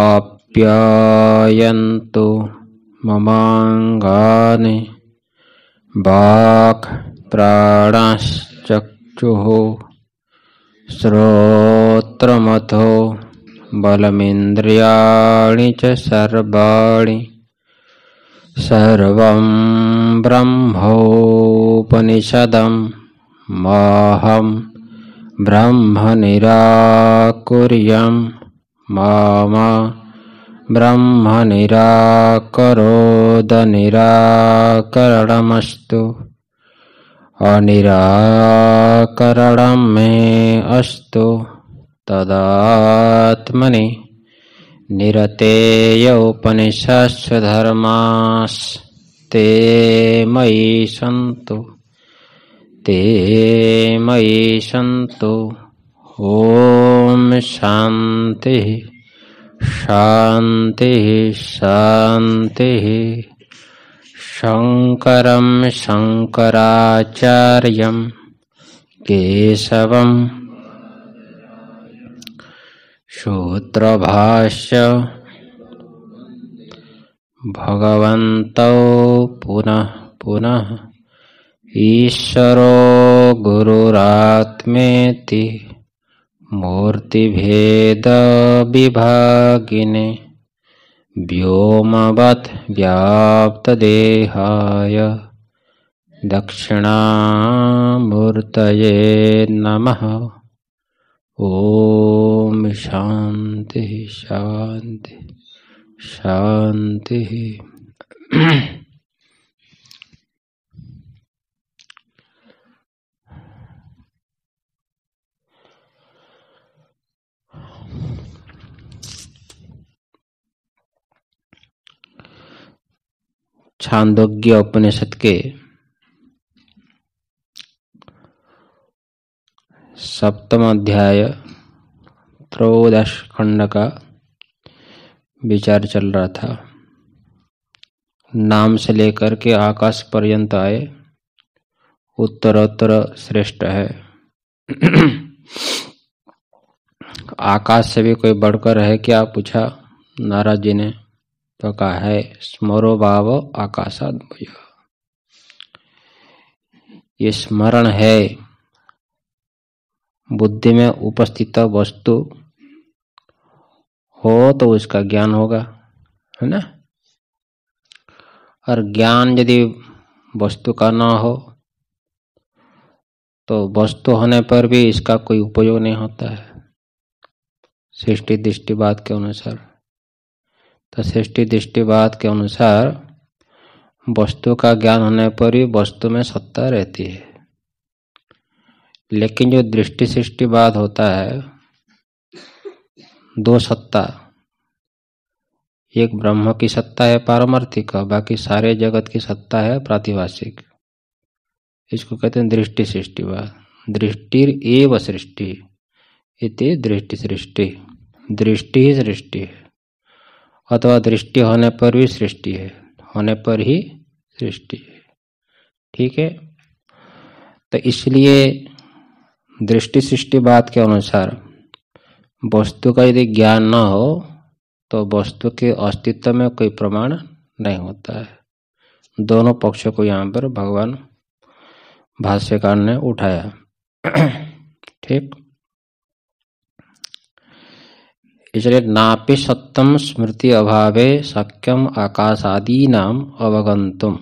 आप्यायन्तु ममाङ्गानि वाक् प्राणश्चक्षुः श्रोत्रमथो बलमिन्द्रियाणि च सर्वाणि सर्वं ब्रह्मोपनिषदं माहं ब्रह्मनिराकुर्यम् मा ब्रह्म निराकरणमस्तु अनिराकरणं मे अस्तु तदात्मनि निरतेय मयि सन्तु ते सन्तु ओम शांति शांति शांति शंकर शंकरचार्य केशव शूत्र भाष्य भगवत पुनः पुनः ईश्वरो गुरुरात्मे विभागिने मूर्तिभेदविभागिने व्याप्त देहाय दक्षिणामूर्तये नमः ओम शांति शांति शांति छांदोग्य उपनिषद के सप्तम अध्याय त्रयोदश खंड का विचार चल रहा था नाम से लेकर के आकाश पर्यंत आए उत्तरोत्तर श्रेष्ठ है आकाश से भी कोई बढ़कर है क्या पूछा नाराज जी ने तो कहा है स्मरो भाव आकाशाद ये स्मरण है बुद्धि में उपस्थित वस्तु हो तो उसका ज्ञान होगा है ना और ज्ञान यदि वस्तु का ना हो तो वस्तु होने पर भी इसका कोई उपयोग नहीं होता है सृष्टि दृष्टि बात के अनुसार तो सृष्टि दृष्टिवाद के अनुसार वस्तु का ज्ञान होने पर ही वस्तु में सत्ता रहती है लेकिन जो दृष्टि सृष्टिवाद होता है दो सत्ता एक ब्रह्म की सत्ता है पारमार्थिक बाकी सारे जगत की सत्ता है प्रातिभाषिक इसको कहते हैं दृष्टि सृष्टिवाद दृष्टि एव सृष्टि इति दृष्टि सृष्टि दृष्टि ही सृष्टि है अथवा दृष्टि होने पर भी सृष्टि है होने पर ही सृष्टि है ठीक है तो इसलिए दृष्टि सृष्टि बात के अनुसार वस्तु का यदि ज्ञान ना हो तो वस्तु के अस्तित्व में कोई प्रमाण नहीं होता है दोनों पक्षों को यहाँ पर भगवान भाष्यकार ने उठाया ठीक इसलिए नापि सत्यम स्मृति अभावे शक्यम आकाशादीना अवगंतुम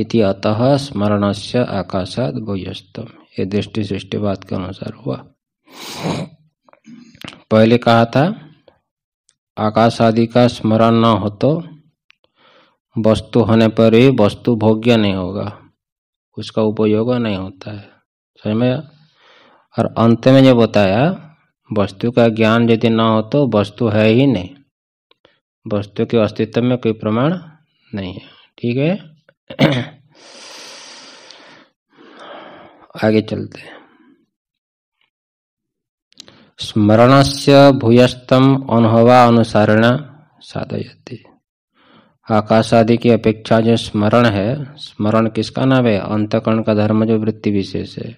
इति अतः स्मरण से आकाशाद भूयस्तम ये दृष्टि सृष्टि बात के अनुसार हुआ पहले कहा था आकाश आदि का स्मरण न हो तो वस्तु होने पर ही वस्तु भोग्य नहीं होगा उसका उपयोग नहीं होता है समझ में और अंत में जो बताया वस्तु का ज्ञान यदि ना हो तो वस्तु है ही नहीं वस्तु के अस्तित्व में कोई प्रमाण नहीं है ठीक है आगे चलते स्मरण से भूयस्तम अनुभवा अनुसारण साधयती आकाशादि की अपेक्षा जो स्मरण है स्मरण किसका नाम है अंतकरण का धर्म जो वृत्ति विशेष है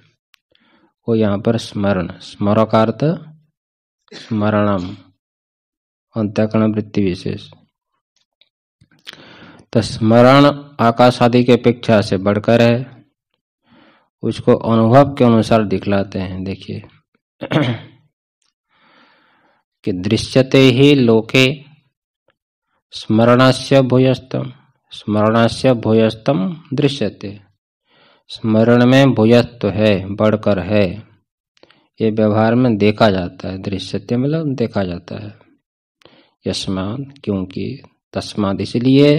वो यहाँ पर स्मरण स्मरकार्थ स्मरणम अंत्यकरण वृत्ति विशेष तो स्मरण आकाश आदि की अपेक्षा से बढ़कर है उसको अनुभव के अनुसार दिखलाते हैं देखिए कि दृश्यते ही लोके स्मरणस्य भूयस्तम स्मरणस्य भूयस्तम दृश्यते स्मरण में भूयस्त है बढ़कर है ये व्यवहार में देखा जाता है दृश्यत्य मतलब देखा जाता है यशमान क्योंकि तस्माद इसलिए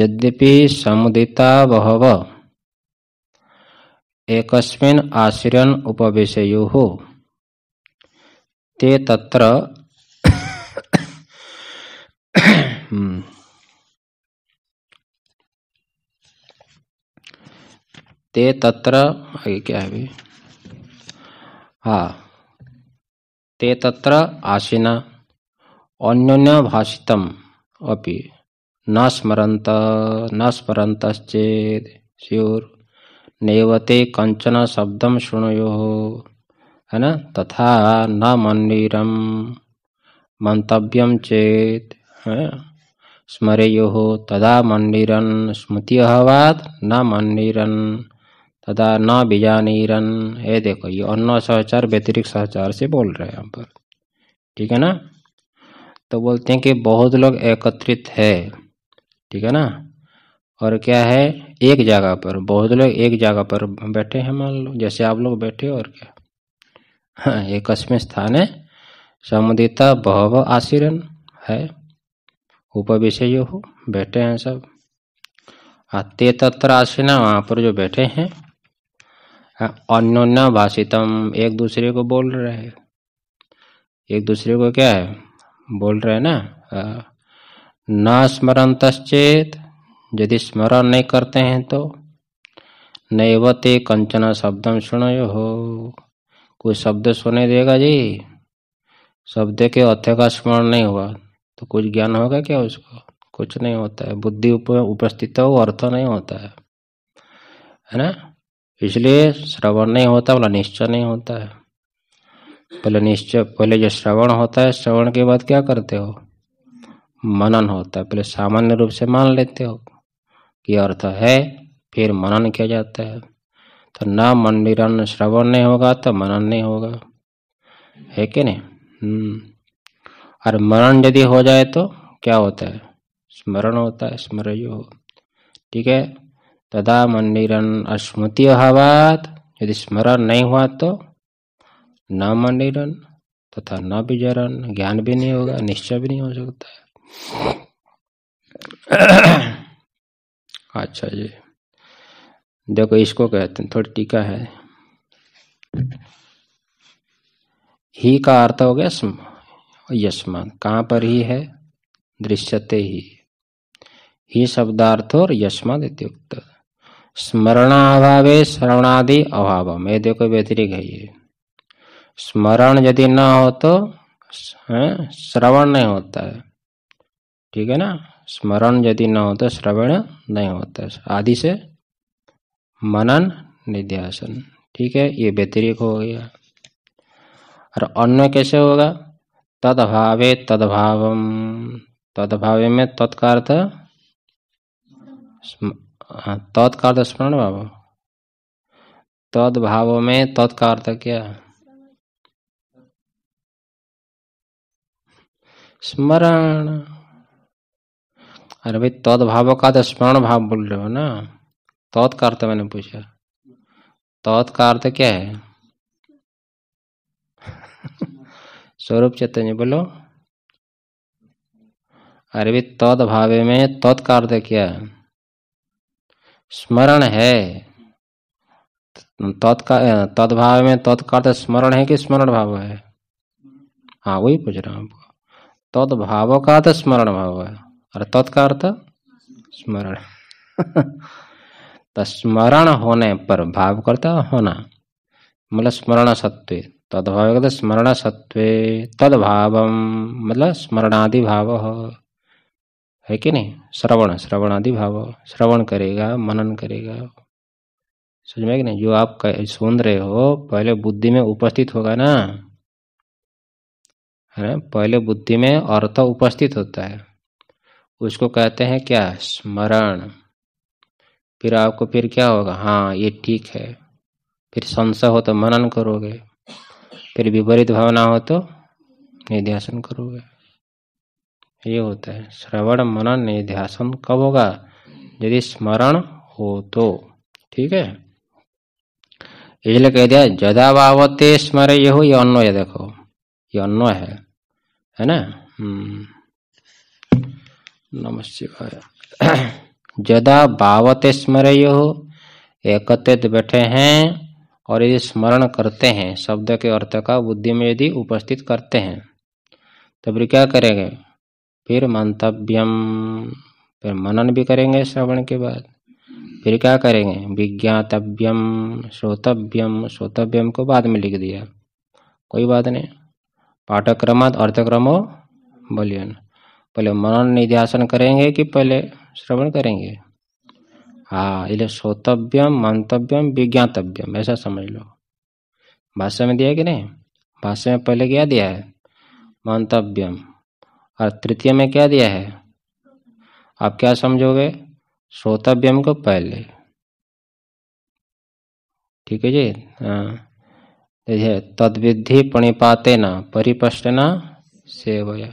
यद्यपि समुदिता बहव एक आश्रयन उपवेशयो हो ते तत्र ते तत्र आगे क्या है भी? हा ते तत्र अन्योन्य भाषित अभी न स्मरत न स्मरन्तश्चेत् स्युर् नेवते कंचन शब्द शुणयो है ना तथा न मंदिर मंतव्यम चेत स्मरेयो तदा मंदिर स्मृति अहवाद न मंदिर तथा न बीजानीरन ये देखो ये अन्न सहचार व्यतिरिक्त सहचार से बोल रहे हैं यहाँ पर ठीक है ना तो बोलते हैं कि बहुत लोग एकत्रित है ठीक है ना और क्या है एक जगह पर बहुत लोग एक जगह पर बैठे हैं मान लो जैसे आप लोग बैठे और क्या हाँ एक स्थान है समुदिता बहुव आशीरन है उपविषय हो बैठे हैं सब आते तत्र आशीना वहाँ पर जो बैठे हैं अन्योन्या भाषितम एक दूसरे को बोल रहे हैं एक दूसरे को क्या है बोल रहे हैं ना न स्मरण तश्चेत यदि स्मरण नहीं करते हैं तो नैवते ते कंचना शब्दम सुनो हो कोई शब्द सुने देगा जी शब्द के अर्थ का स्मरण नहीं हुआ तो कुछ ज्ञान होगा क्या उसको कुछ नहीं होता है बुद्धि उप, उपस्थित हो अर्थ नहीं होता है है ना इसलिए श्रवण नहीं होता बोला निश्चय नहीं होता है पहले निश्चय पहले जो श्रवण होता है श्रवण के बाद क्या करते हो मनन होता है पहले सामान्य रूप से मान लेते हो कि अर्थ है फिर मनन किया जाता है तो ना मंदिरन श्रवण नहीं होगा तो मनन नहीं होगा है कि नहीं हम्म। और मनन यदि हो जाए तो क्या होता है स्मरण होता है स्मरण हो ठीक है तदा मंडीरन स्मृति अभावात यदि स्मरण नहीं हुआ तो न मंडीरन तथा न विजरण ज्ञान भी नहीं होगा निश्चय भी नहीं हो सकता है अच्छा जी देखो इसको कहते हैं थोड़ी टीका है ही का अर्थ हो गया यशमान कहाँ पर ही है दृश्यते ही ही शब्दार्थ और यशमान इत्युक्त स्मरणाभावे श्रवणादि अभाव ये देखो व्यतिरिक है ये स्मरण यदि ना हो तो श्रवण नहीं होता है ठीक है ना स्मरण यदि ना हो तो श्रवण नहीं होता है आदि से मनन निध्यासन ठीक है ये व्यतिरिक हो गया और अन्य कैसे होगा तदभावे तदभावम तदभावे में तत्कार हाँ, तत्कार तो स्मरण भाव तद भाव में तत्कार क्या स्मरण अरे भाई तद का तो स्मरण भाव बोल रहे हो ना तत्कार मैंने पूछा तत्कार क्या है स्वरूप चैतन्य बोलो अरे भी तद भावे में तत्कार क्या है स्मरण है तत्भाव में तत्काल स्मरण है कि स्मरण भाव है हाँ वही पूछ रहा हूँ आपको तत्भाव का तो स्मरण भाव है और तत्काल स्मरण तो स्मरण होने पर भाव करता होना मतलब स्मरण सत्व तदभाव तो स्मरण सत्व तदभाव मतलब स्मरणादि भाव हो है कि नहीं श्रवण श्रवण आदि भाव श्रवण करेगा मनन करेगा समझ में कि नहीं जो आप सुन रहे हो पहले बुद्धि में उपस्थित होगा ना है ना पहले बुद्धि में अर्थ उपस्थित होता है उसको कहते हैं क्या स्मरण फिर आपको फिर क्या होगा हाँ ये ठीक है फिर संशय हो तो मनन करोगे फिर विपरीत भावना हो तो निध्यासन करोगे ये होता है श्रवण मनन निध्यासन कब होगा यदि स्मरण हो तो ठीक है इसलिए कह दिया जदा बावते स्मर ये हो ये अन्वय ये देखो ये अन्वय है है ना नम जदा बावते स्मर ये हो एकत्रित बैठे हैं और यदि स्मरण करते हैं शब्द के अर्थ का बुद्धि में यदि उपस्थित करते हैं तब क्या करेंगे फिर मंतव्यम फिर मनन भी करेंगे श्रवण के बाद फिर क्या करेंगे विज्ञातव्यम श्रोतव्यम श्रोतव्यम को बाद में लिख दिया कोई बात नहीं पाठक्रमात अर्थक्रमो बलियन पहले मनन निध्यासन करेंगे कि पहले श्रवण करेंगे हाँ इसलिए श्रोतव्यम मंतव्यम विज्ञातव्यम ऐसा समझ लो भाष्य में दिया कि नहीं भाष्य में पहले क्या दिया है मंतव्यम और तृतीय में क्या दिया है आप क्या समझोगे श्रोतव्यम को पहले ठीक है जी हाँ। देखिए तदविधि प्रणिपाते ना परिपष्ट ना सेवया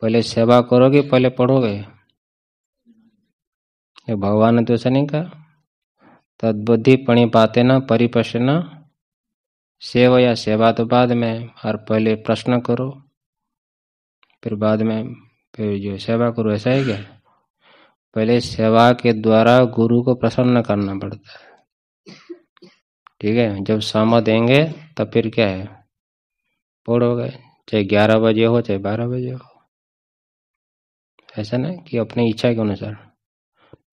पहले सेवा करोगे पहले पढ़ोगे ये भगवान ने तो ऐसा नहीं कहा तदबुद्धि प्रणिपाते ना परिपष्ट ना सेवया सेवा तो बाद में और पहले प्रश्न करो फिर बाद में फिर जो सेवा करो ऐसा ही क्या पहले सेवा के द्वारा गुरु को प्रसन्न करना पड़ता है ठीक है जब सामा देंगे तब फिर क्या है पूर्ण हो गए चाहे ग्यारह बजे हो चाहे बारह बजे हो ऐसा ना कि अपनी इच्छा के अनुसार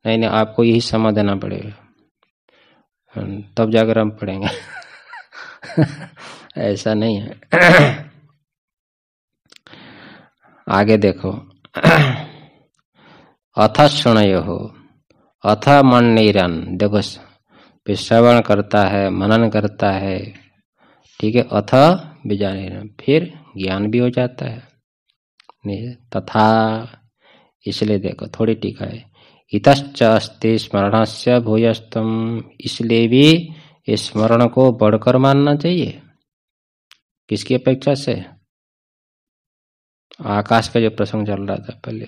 नहीं नहीं आपको यही समा देना पड़ेगा तब जाकर हम पढ़ेंगे ऐसा नहीं है आगे देखो अथ शुण हो अथ मन निरन देखो श्रवण करता है मनन करता है ठीक है अथ विजान फिर ज्ञान भी हो जाता है तथा इसलिए देखो थोड़ी टीका है इतश्च अस्ति स्मरण से भूयस्तम इसलिए भी इस स्मरण को बढ़कर मानना चाहिए किसकी अपेक्षा से आकाश का जो प्रसंग चल रहा था पहले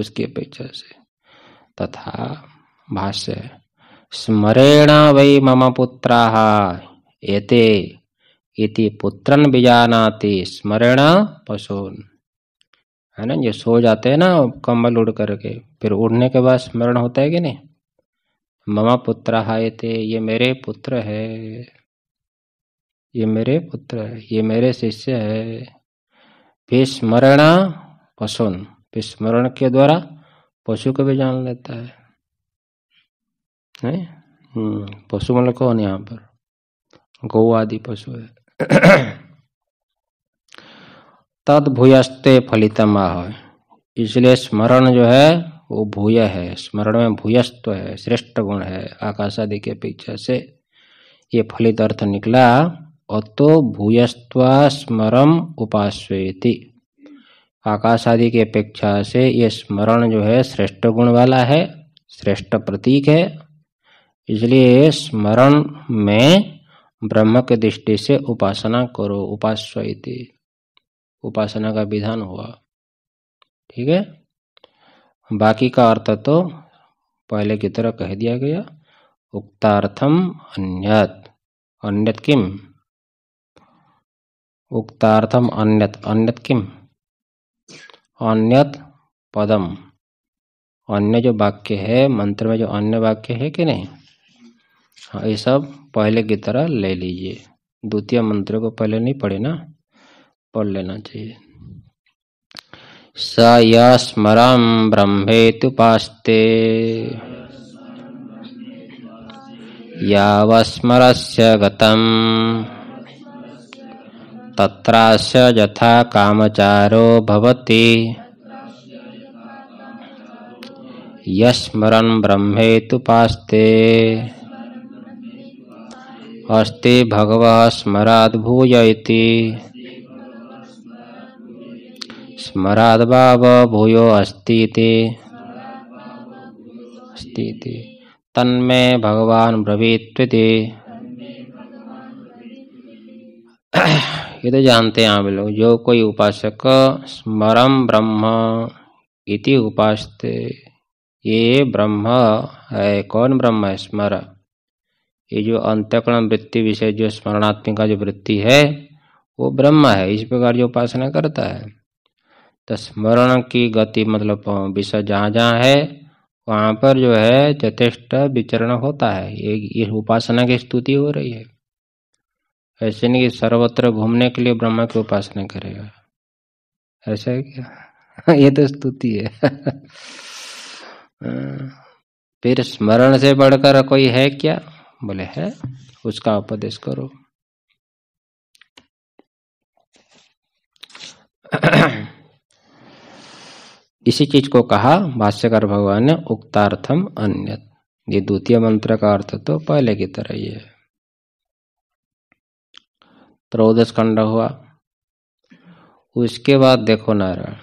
उसकी अपेक्षा से तथा भाष्य स्मरेण वै मम पुत्रा एते इति पुत्रन बिजानाति स्मरेण पशुन है ना जो सो जाते हैं ना कंबल उड़ करके फिर उड़ने के बाद स्मरण होता है कि नहीं ममा पुत्र हाय थे ये मेरे पुत्र है ये मेरे पुत्र है ये मेरे शिष्य है विस्मरणा पशुन विस्मरण के द्वारा पशु को भी जान लेता है नहीं हम्म, पशु मतलब कौन यहाँ पर गौ आदि पशु है तद भूयस्ते फलितम आह इसलिए स्मरण जो है वो भूय है स्मरण में भूयस्त है श्रेष्ठ गुण है आकाश आदि के पीछे से ये फलित अर्थ निकला अतो भूयस्वा स्मरण उपास्वेति आकाश आदि की अपेक्षा से ये स्मरण जो है श्रेष्ठ गुण वाला है श्रेष्ठ प्रतीक है इसलिए स्मरण में ब्रह्म के दृष्टि से उपासना करो उपास्वती उपासना का विधान हुआ ठीक है बाकी का अर्थ तो पहले की तरह कह दिया गया उक्तार्थम अन्यत अन्यत किम उक्तार्थम अन्यत अन्यत किम अन्यत पदम अन्य जो वाक्य है मंत्र में जो अन्य वाक्य है कि नहीं हाँ ये सब पहले की तरह ले लीजिए द्वितीय मंत्र को पहले नहीं पढ़े ना पढ़ लेना चाहिए स या स्मरम से यावस्मरस्य गतम् तत्रास्य यथा कामचारो भवति ब्रह्मेतुपास्ते अस्ति भगवः स्मराद्भूय भूय स्मराद्भावभूयो अस्ति इति तन्मे ये तो जानते हैं आप लोग जो कोई उपासक स्मरम ब्रह्म इति उपासते ये ब्रह्म है कौन ब्रह्म है स्मर ये जो अंत्यकरण वृत्ति विषय जो स्मरणात्मिका जो वृत्ति है वो ब्रह्म है इस प्रकार जो उपासना करता है तो स्मरण की गति मतलब विषय जहाँ जहाँ है वहाँ पर जो है यथेष्ट विचरण होता है ये इस उपासना की स्तुति हो रही है ऐसे नहीं कि सर्वत्र घूमने के लिए ब्रह्मा की उपासना करेगा ऐसा है क्या हाँ, ये तो स्तुति है हाँ। फिर स्मरण से बढ़कर कोई है क्या बोले है उसका उपदेश करो इसी चीज को कहा भाष्यकर भगवान ने उक्तार्थम अन्य ये द्वितीय मंत्र का अर्थ तो पहले की तरह ही है त्रयोदश खंड हुआ उसके बाद देखो नारायण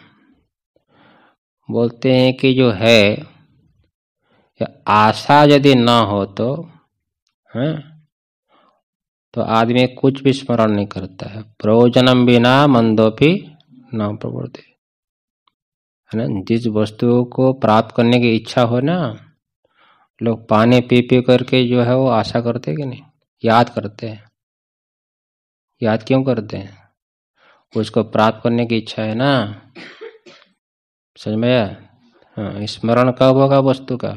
बोलते हैं कि जो है आशा यदि ना हो तो है तो आदमी कुछ भी स्मरण नहीं करता है प्रयोजनम बिना मंदोपी न प्रवृत्ति है ना जिस वस्तु को प्राप्त करने की इच्छा हो ना लोग पानी पी पी करके जो है वो आशा करते कि नहीं याद करते हैं याद क्यों करते हैं उसको प्राप्त करने की इच्छा है ना समझ में आया हाँ स्मरण कब होगा वस्तु का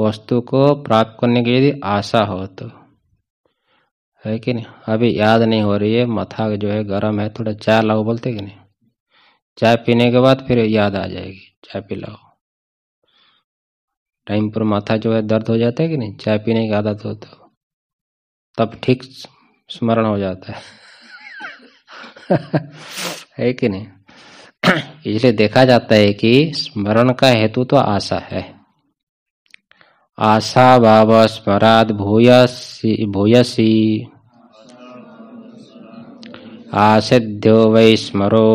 वस्तु को प्राप्त करने की यदि आशा हो तो है कि नहीं अभी याद नहीं हो रही है माथा जो है गर्म है थोड़ा चाय लाओ बोलते कि नहीं चाय पीने के बाद फिर याद आ जाएगी चाय पिलाओ टाइम पर माथा जो है दर्द हो जाता है कि नहीं चाय पीने की आदत हो तो तब ठीक स्मरण हो जाता है है कि नहीं इसलिए देखा जाता है कि स्मरण का हेतु तो आशा है आशा भाव स्मराद भूय भूयसी आसिध्यो वै स्मरो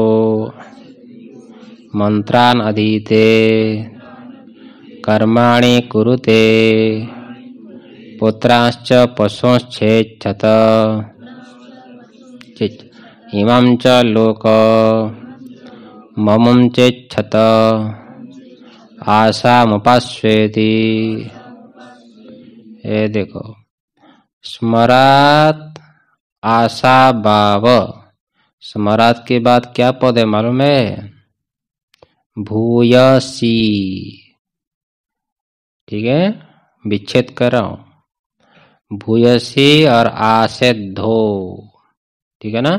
मंत्रान अधीते कर्माणि कुरुते पुत्राश्च पशुश्चेच्छत इमं च लोक ममं आशा आशामुपाश्वेति ये देखो स्मरात आशा भाव स्मरात के बाद क्या पद है मालूम है भूयसी ठीक है विच्छेद कर रहा हूँ भूयसी और आसे धो ठीक है ना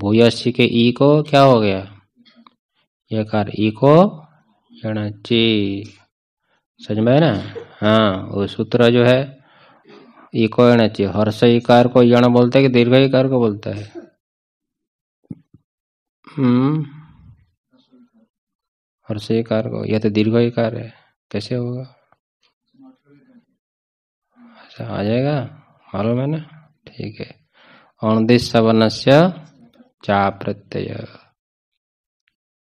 भूयसी के ई को क्या हो गया ये कार ई को ची समझ में ना हाँ वो सूत्र जो है ई को ची हर्ष इकार को यण बोलते है कि दीर्घ इकार को बोलता है हम्म हर्ष इकार को यह तो दीर्घ इकार है कैसे होगा अच्छा आ जाएगा मालूम है ना ठीक है औणदिश सवर्ण से चा प्रत्यय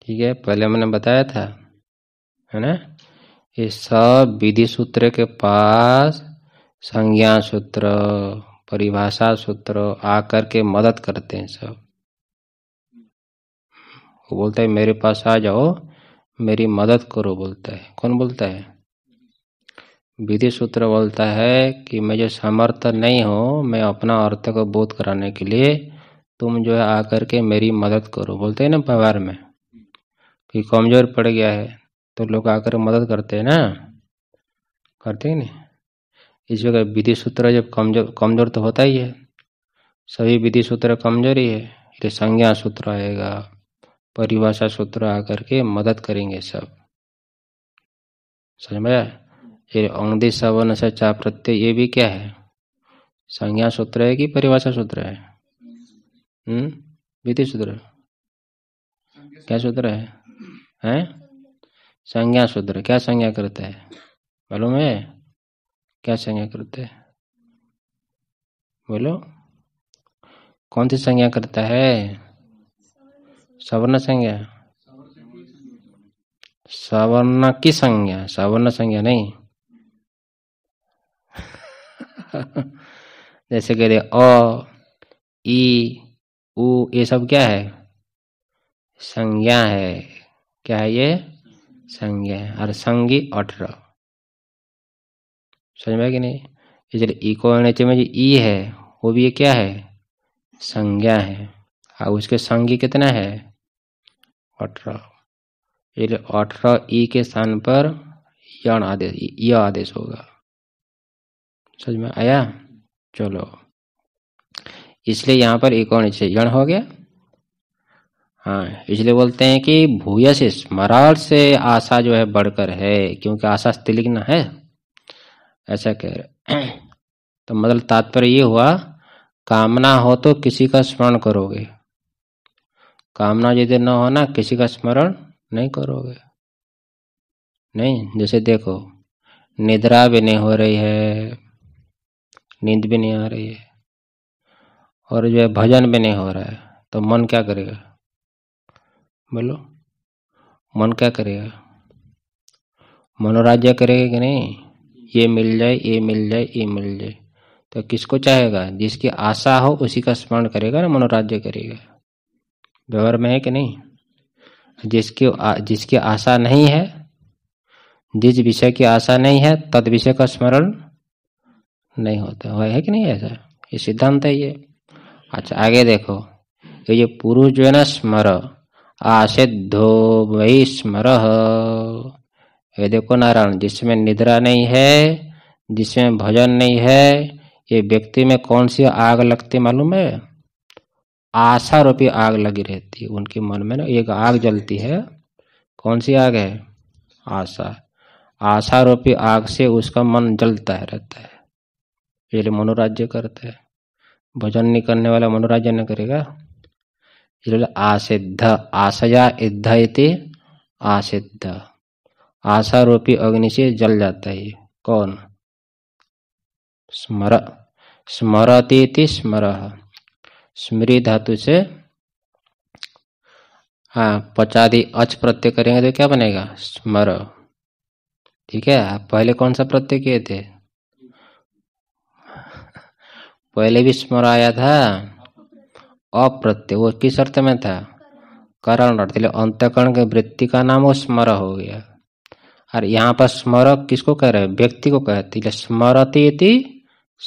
ठीक है पहले मैंने बताया था है ना ये सब विधि सूत्र के पास संज्ञा सूत्र परिभाषा सूत्र आकर के मदद करते हैं सब वो बोलता है मेरे पास आ जाओ मेरी मदद करो बोलता है कौन बोलता है विधि सूत्र बोलता है कि मैं जो समर्थ नहीं हूँ मैं अपना अर्थ को बोध कराने के लिए तुम जो है आकर के मेरी मदद करो बोलते हैं ना व्यवहार में कि कमज़ोर पड़ गया है तो लोग आकर मदद करते हैं ना करते हैं नहीं इस जगह विधि सूत्र जब कमजोर कमज़ोर तो होता ही है सभी विधि सूत्र कमज़ोर ही है ये संज्ञा सूत्र आएगा परिभाषा सूत्र आकर के मदद करेंगे सब समझ में आया फिर औंगदी से चा प्रत्यय ये भी क्या है संज्ञा सूत्र है कि परिभाषा सूत्र है हम्म? विधि सूत्र क्या सूत्र है हैं संज्ञा सूत्र क्या संज्ञा करता है मालूम है क्या संज्ञा करता है बोलो कौन सी संज्ञा करता है सवर्ण संज्ञा सवर्ण की संज्ञा सवर्ण संज्ञा नहीं जैसे कह रहे अ ई उ ये सब क्या है संज्ञा है क्या है ये संज्ञा है और संगी अठारह समझ में कि नहीं इसलिए ई को में जो ई है वो भी ये क्या है संज्ञा है और उसके संगी कितना है अठारह इसलिए अठारह ई के स्थान पर यण आदेश य आदेश होगा समझ में आया चलो इसलिए यहाँ पर एक और यण हो गया हाँ इसलिए बोलते हैं कि भूयसिस मराल से आशा जो है बढ़कर है क्योंकि आशा स्त्रीलिग्न है ऐसा कह रहे तो मतलब तात्पर्य ये हुआ कामना हो तो किसी का स्मरण करोगे कामना यदि न हो ना किसी का स्मरण नहीं करोगे नहीं जैसे देखो निद्रा भी नहीं हो रही है नींद भी नहीं आ रही है और जो है भजन भी नहीं हो रहा है तो मन क्या करेगा बोलो मन क्या करेगा मनोराज्य करेगा कि नहीं ये मिल जाए ये मिल जाए ये मिल जाए तो किसको चाहेगा जिसकी आशा हो उसी का स्मरण करेगा ना मनोराज्य करेगा व्यवहार में है कि नहीं जिसकी जिसकी आशा नहीं है जिस विषय की आशा नहीं है तद विषय का स्मरण नहीं होता है, है कि नहीं ऐसा ये सिद्धांत है ये अच्छा आगे देखो ये जो पुरुष जो है ना स्मर आसिधो वही स्मर ये देखो नारायण जिसमें निद्रा नहीं है जिसमें भजन नहीं है ये व्यक्ति में कौन सी आग लगती मालूम है आशा रूपी आग लगी रहती है उनके मन में ना एक आग जलती है कौन सी आग है आशा आशा रूपी आग से उसका मन जलता है रहता है पहले मनोराज्य करते हैं भजन नहीं करने वाला मनोराज्य नहीं करेगा इसलिए आसिद्ध आशया इद्ध इति आसिद्ध आशा रूपी अग्नि से जल जाता है कौन स्मर स्मरती स्मर स्मृति धातु से हाँ पचादि अच प्रत्यय करेंगे तो क्या बनेगा स्मर ठीक है पहले कौन सा प्रत्यय किए थे पहले भी स्मर आया था अप्रत्यय वो किस अर्थ में था करण अर्थ अंतकरण के वृत्ति का नाम वो स्मर हो गया और यहाँ पर स्मरक किसको कह रहे हैं व्यक्ति को कहते हैं तो स्मरती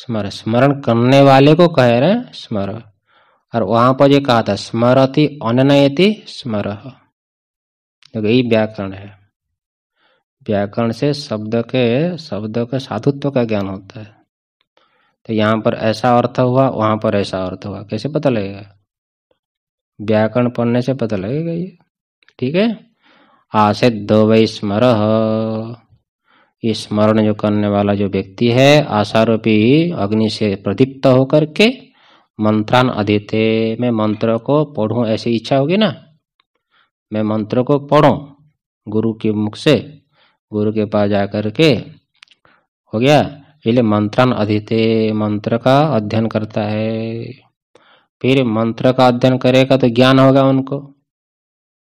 स्मर स्मरण करने वाले को कह रहे हैं स्मर और वहां पर जो कहा था स्मरति अनयती स्मर तो यही व्याकरण है व्याकरण से शब्द के शब्द के साधुत्व का ज्ञान होता है तो यहाँ पर ऐसा अर्थ हुआ वहाँ पर ऐसा अर्थ हुआ कैसे पता लगेगा व्याकरण पढ़ने से पता लगेगा ये ठीक है आसिद्धो वही स्मर ये स्मरण जो करने वाला जो व्यक्ति है आशारूपी अग्नि से प्रदीप्त होकर के मंत्रान अधीते मैं मंत्र को पढ़ू ऐसी इच्छा होगी ना मैं मंत्र को पढ़ू गुरु के मुख से गुरु के पास जा कर के हो गया पहले मंत्रण अधिते मंत्र का अध्ययन करता है फिर मंत्र का अध्ययन करेगा तो ज्ञान होगा उनको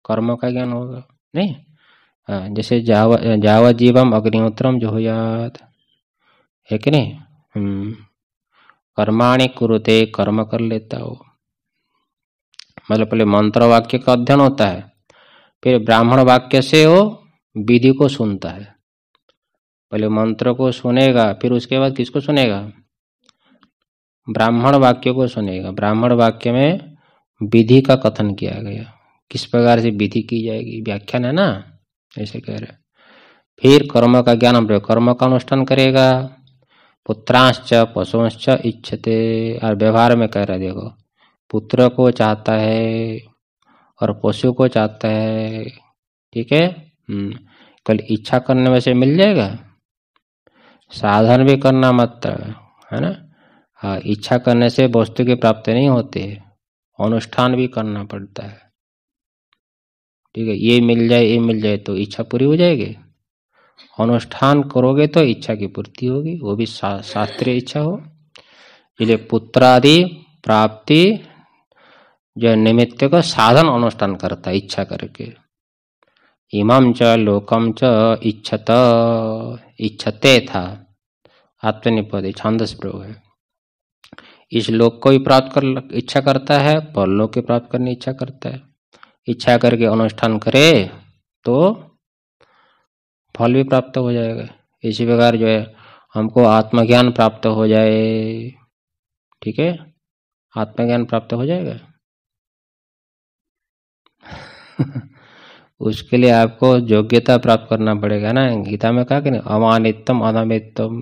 कर्म का ज्ञान होगा नहीं हाँ, जैसे जाव जाव जीवम अग्निहोत्रम जो हो जात है कि नहीं हम्म। कर्माणी कुरुते कर्म कर लेता हो मतलब पहले मंत्र वाक्य का अध्ययन होता है फिर ब्राह्मण वाक्य से वो विधि को सुनता है पहले मंत्र को सुनेगा फिर उसके बाद किसको सुनेगा ब्राह्मण वाक्य को सुनेगा ब्राह्मण वाक्य में विधि का कथन किया गया किस प्रकार से विधि की जाएगी व्याख्यान है ना ऐसे कह रहे फिर कर्म का ज्ञान हम कर्म का अनुष्ठान करेगा पुत्रांश्च पशुश्च इच्छते और व्यवहार में कह रहे देखो पुत्र को चाहता है और पशु को चाहता है ठीक है हम्म। कल इच्छा करने में से मिल जाएगा साधन भी करना मात्र है ना आ, हाँ, इच्छा करने से वस्तु की प्राप्ति नहीं होती है अनुष्ठान भी करना पड़ता है ठीक है ये मिल जाए ये मिल जाए तो इच्छा पूरी हो जाएगी अनुष्ठान करोगे तो इच्छा की पूर्ति होगी वो भी सा, शास्त्रीय इच्छा हो इसलिए पुत्रादि प्राप्ति जो निमित्त का साधन अनुष्ठान करता है इच्छा करके इमाम च लोकम च इच्छत इच्छते था आत्मनिपदी छांदस प्रयोग है इस लोक को भी प्राप्त कर इच्छा करता है परलोक की प्राप्त करने इच्छा करता है इच्छा करके अनुष्ठान करे तो फल भी प्राप्त हो जाएगा इसी प्रकार जो है हमको आत्मज्ञान प्राप्त हो जाए ठीक है आत्मज्ञान प्राप्त हो जाएगा उसके लिए आपको योग्यता प्राप्त करना पड़ेगा ना गीता में कहा कि नहीं अमानितम अनामितम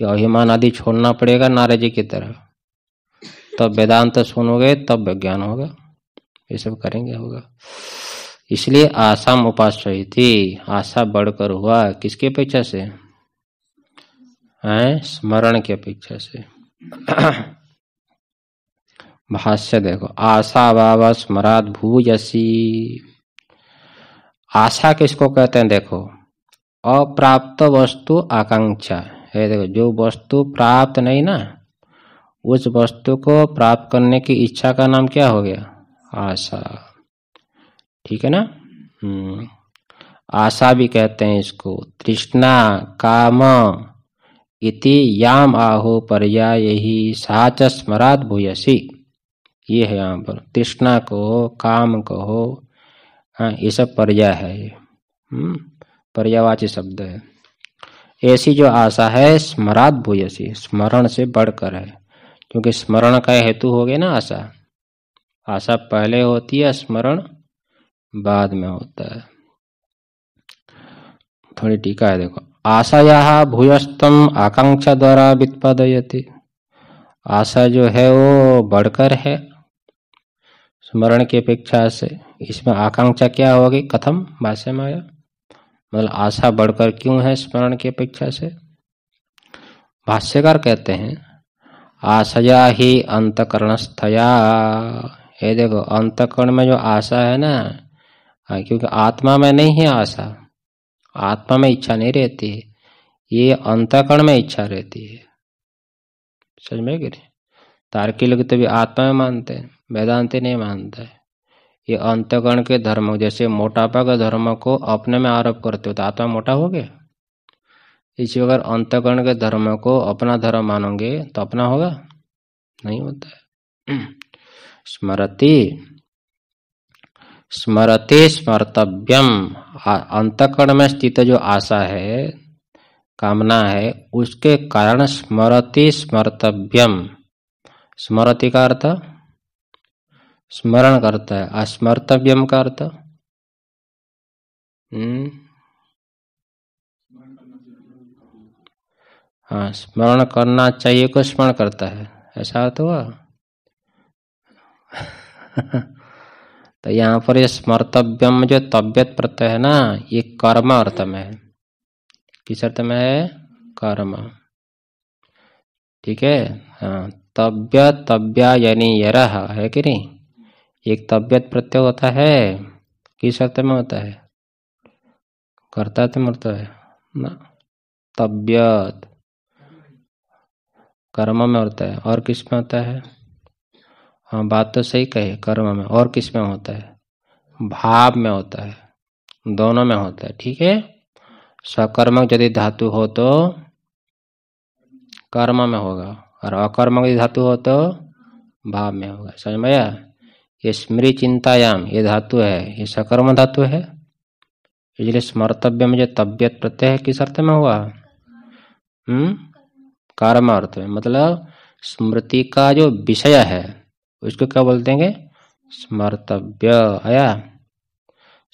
कि अभिमान आदि छोड़ना पड़ेगा नारे जी की तरह तब वेदांत सुनोगे तब विज्ञान होगा ये सब करेंगे होगा इसलिए आशा उपाश्रय थी आशा बढ़कर हुआ किसकी अपेक्षा से स्मरण की अपेक्षा से भाष्य देखो आशा बाबा स्मराद भूयसी आशा किसको कहते हैं देखो अप्राप्त वस्तु आकांक्षा है है देखो जो वस्तु प्राप्त नहीं ना उस वस्तु को प्राप्त करने की इच्छा का नाम क्या हो गया आशा ठीक है ना हम्म। आशा भी कहते हैं इसको तृष्णा काम इति याम आहो पर्या यही साच स्मरात भूयसी ये है यहाँ पर तृष्णा को काम को हो हाँ ये सब पर्या है ये हम्म। पर्यावाची शब्द है ऐसी जो आशा है स्मराद भूयसी स्मरण से बढ़कर है क्योंकि स्मरण का हेतु हो गया ना आशा आशा पहले होती है स्मरण बाद में होता है थोड़ी टीका है देखो आशाया भूयस्तम आकांक्षा द्वारा वित्पादयती आशा जो है वो बढ़कर है स्मरण की अपेक्षा से इसमें आकांक्षा क्या होगी कथम भाष्य में आया मतलब आशा बढ़कर क्यों है स्मरण की अपेक्षा से भाष्यकार कहते हैं आशया ही अंतकरणस्थया ये देखो अंतकरण में जो आशा है ना क्योंकि आत्मा में नहीं है आशा आत्मा में इच्छा नहीं रहती है ये अंतकरण में इच्छा रहती है समझ में गिर तार्किक लोग तो भी आत्मा में मानते हैं वेदांति नहीं मानता है ये अंतगण के धर्म जैसे मोटापा का धर्म को अपने में आरोप करते हो तो आत्मा तो मोटा हो गया इसी अगर अंतगण के धर्म को अपना धर्म मानोगे तो अपना होगा नहीं होता है स्मृति स्मृति स्मर्तव्यम अंतकरण में स्थित जो आशा है कामना है उसके कारण स्मृति स्मर्तव्यम स्मृति का अर्थ स्मरण करता है अस्मर्तव्यम का अर्थ हम्म। हाँ स्मरण करना चाहिए को स्मरण करता है ऐसा अर्थ हुआ तो यहाँ पर ये स्मर्तव्यम जो तबियत प्रत्यय है ना ये कर्म अर्थ में है किस अर्थ में है कर्म ठीक है हाँ तब्य तब्या यानी यरह है कि नहीं एक तबियत प्रत्यय होता है किस अर्थ में होता है करता तो मरता है ना तबियत कर्म में होता है और किस में होता है हाँ बात तो सही कहे कर्म में और किस में होता है भाव में होता है दोनों में होता है ठीक है सकर्मक यदि धातु हो तो कर्म में होगा और अकर्मक यदि धातु हो तो भाव में होगा समझ में आया ये स्मृति चिंतायाम ये धातु है ये सकर्म धातु है इसलिए स्मर्तव्य में जो तबियत प्रत्यय किस अर्थ में हुआ हम्म कारमा अर्थ में मतलब स्मृति का जो विषय है उसको क्या बोलते हैं स्मर्तव्य आया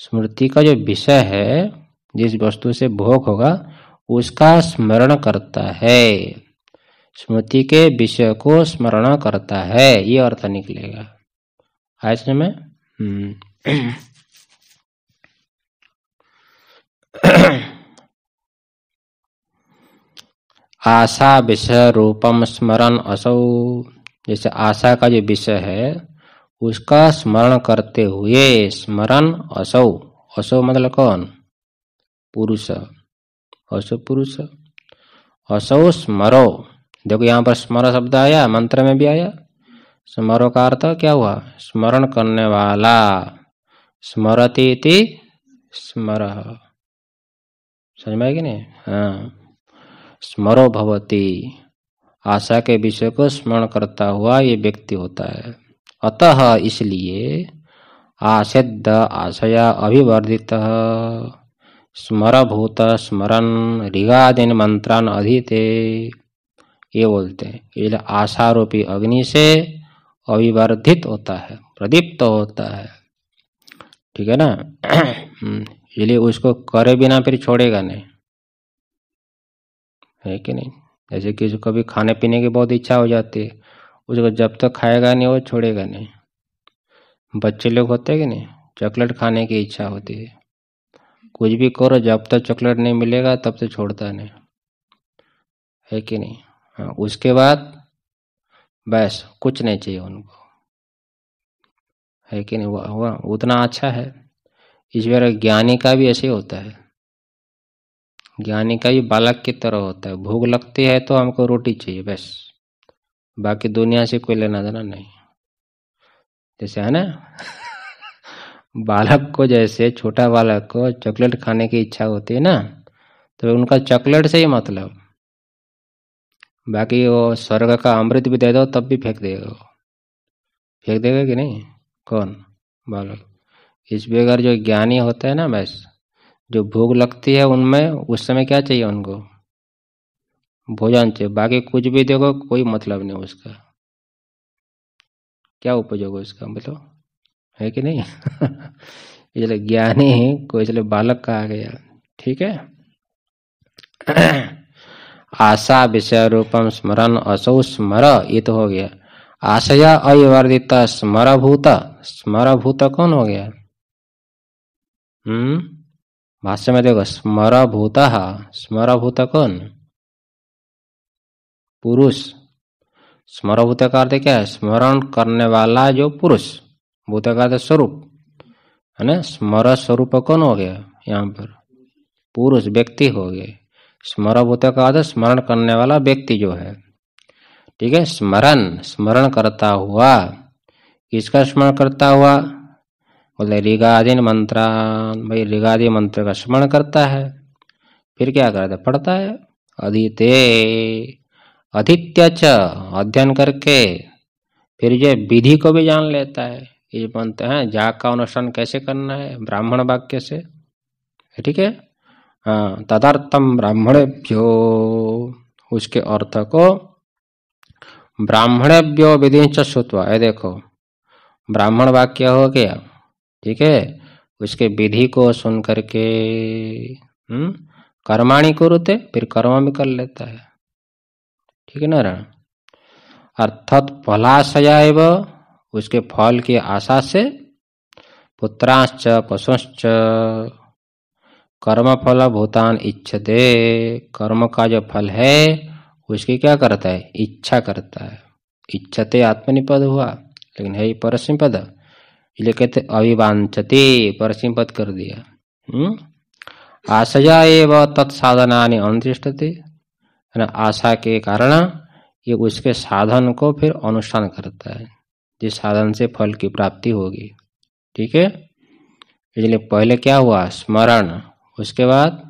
स्मृति का जो विषय है जिस वस्तु से भोग होगा उसका स्मरण करता है स्मृति के विषय को स्मरण करता है ये अर्थ निकलेगा हाइस्ट हम्म। में आशा विषय रूपम स्मरण असौ जैसे आशा का जो विषय है उसका स्मरण करते हुए स्मरण असौ असौ मतलब कौन पुरुष असो पुरुष असौ स्मरो देखो यहाँ पर स्मर शब्द आया मंत्र में भी आया स्मरो का अर्थ क्या हुआ स्मरण करने वाला स्मरति इति स्मर समझ में आएगी नहीं हाँ स्मरो भवती आशा के विषय को स्मरण करता हुआ ये व्यक्ति होता है अतः इसलिए आसिद्ध आशया अभिवर्धित स्मरभूत स्मरण ऋगादिन मंत्रान अधिते ये बोलते हैं इसलिए आशारूपी अग्नि से अविवर्धित होता है प्रदीप्त होता है ठीक है ना हम्म, इसलिए उसको करे बिना फिर छोड़ेगा नहीं है कि नहीं जैसे कि उसको कभी खाने पीने की बहुत इच्छा हो जाती है उसको जब तक तो खाएगा नहीं वो छोड़ेगा नहीं बच्चे लोग होते हैं कि नहीं चॉकलेट खाने की इच्छा होती है कुछ भी करो जब तक तो चॉकलेट नहीं मिलेगा तब तो छोड़ता नहीं है कि नहीं हाँ उसके बाद बस कुछ नहीं चाहिए उनको है कि नहीं वह उतना अच्छा है इस बार ज्ञानी का भी ऐसे होता है ज्ञानी का भी बालक की तरह होता है भूख लगती है तो हमको रोटी चाहिए बस बाकी दुनिया से कोई लेना देना नहीं जैसे है ना बालक को जैसे छोटा बालक को चॉकलेट खाने की इच्छा होती है ना तो उनका चॉकलेट से ही मतलब बाकी वो स्वर्ग का अमृत भी दे दो तब भी फेंक देगा वो फेंक देगा कि नहीं कौन बालक इस बेगर जो ज्ञानी होते हैं ना बस जो भूख लगती है उनमें उस समय क्या चाहिए उनको भोजन चाहिए बाकी कुछ भी देखो कोई मतलब नहीं उसका क्या उपयोग है उसका मतलब है कि नहीं इसलिए ज्ञानी को इसलिए बालक कहा गया ठीक है आशा विषय रूपम स्मरण असौ स्मर इत हो गया आशय अवर्धित स्मरभूत स्मरभूत कौन हो गया हम्म भाष्य में देखो स्मरभूत स्मरभूत कौन पुरुष स्मरभूत का अर्थ क्या है स्मरण करने वाला जो पुरुष भूत का अर्थ स्वरूप है ना स्मर स्वरूप कौन हो गया यहाँ पर पुरुष व्यक्ति हो गया स्मरभूत का अर्थ स्मरण करने वाला व्यक्ति जो है ठीक है स्मरण स्मरण करता हुआ किसका स्मरण करता हुआ बोले ऋगादिन मंत्र भाई ऋगादि मंत्र का स्मरण करता है फिर क्या करता है पढ़ता है अदिते अधित्य च अध्ययन करके फिर जो विधि को भी जान लेता है ये मंत्र हैं जाग का अनुष्ठान कैसे करना है ब्राह्मण वाक्य से ठीक है तदर्थम ब्राह्मणेभ्यो उसके अर्थ को ब्राह्मणेभ्यो विधि चुत्वा है देखो ब्राह्मण वाक्य हो गया ठीक है उसके विधि को सुन करके हम्म, कर्माणी कुरुते फिर कर्म भी कर लेता है ठीक है नारायण अर्थात फलाशया उसके फल की आशा से पुत्रांश्च पशुश्च कर्म फल भूतान इच्छते कर्म का जो फल है उसकी क्या करता है इच्छा करता है इच्छते आत्मनिपद हुआ लेकिन है परसिम पद इसलिए कहते अविवांचते परसिम पद कर दिया हम्म आशया एवं तत्साधना अनुतिष्ठते आशा के कारण ये उसके साधन को फिर अनुष्ठान करता है जिस साधन से फल की प्राप्ति होगी ठीक है इसलिए पहले क्या हुआ स्मरण उसके बाद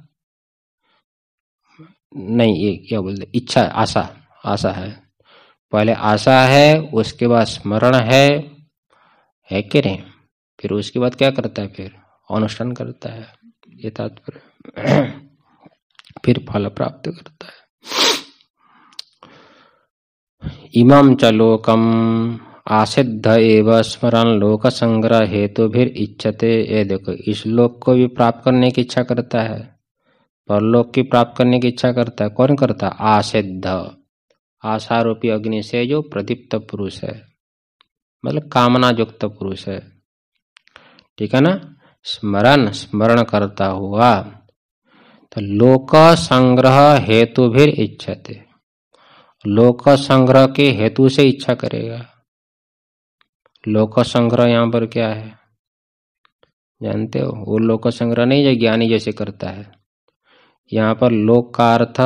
नहीं ये क्या बोलते इच्छा आशा आशा है पहले आशा है उसके बाद स्मरण है है कि नहीं फिर उसके बाद क्या करता है फिर अनुष्ठान करता है ये तात्पर्य फिर फल प्राप्त करता है इमाम चलो कम आसिद्ध एव स्मरण लोक संग्रह हेतु भी इच्छते ये देखो इस लोक को भी प्राप्त करने की इच्छा करता है परलोक की प्राप्त करने की इच्छा करता है कौन करता है आसिद्ध आशारूपी अग्नि से जो प्रदीप्त पुरुष है मतलब कामना युक्त पुरुष है ठीक है ना स्मरण स्मरण करता हुआ तो लोक संग्रह हेतु भी इच्छते लोक संग्रह के हेतु से इच्छा करेगा लोक संग्रह यहाँ पर क्या है जानते हो वो लोक संग्रह नहीं जो ज्ञानी जैसे करता है यहाँ पर लोकार्थ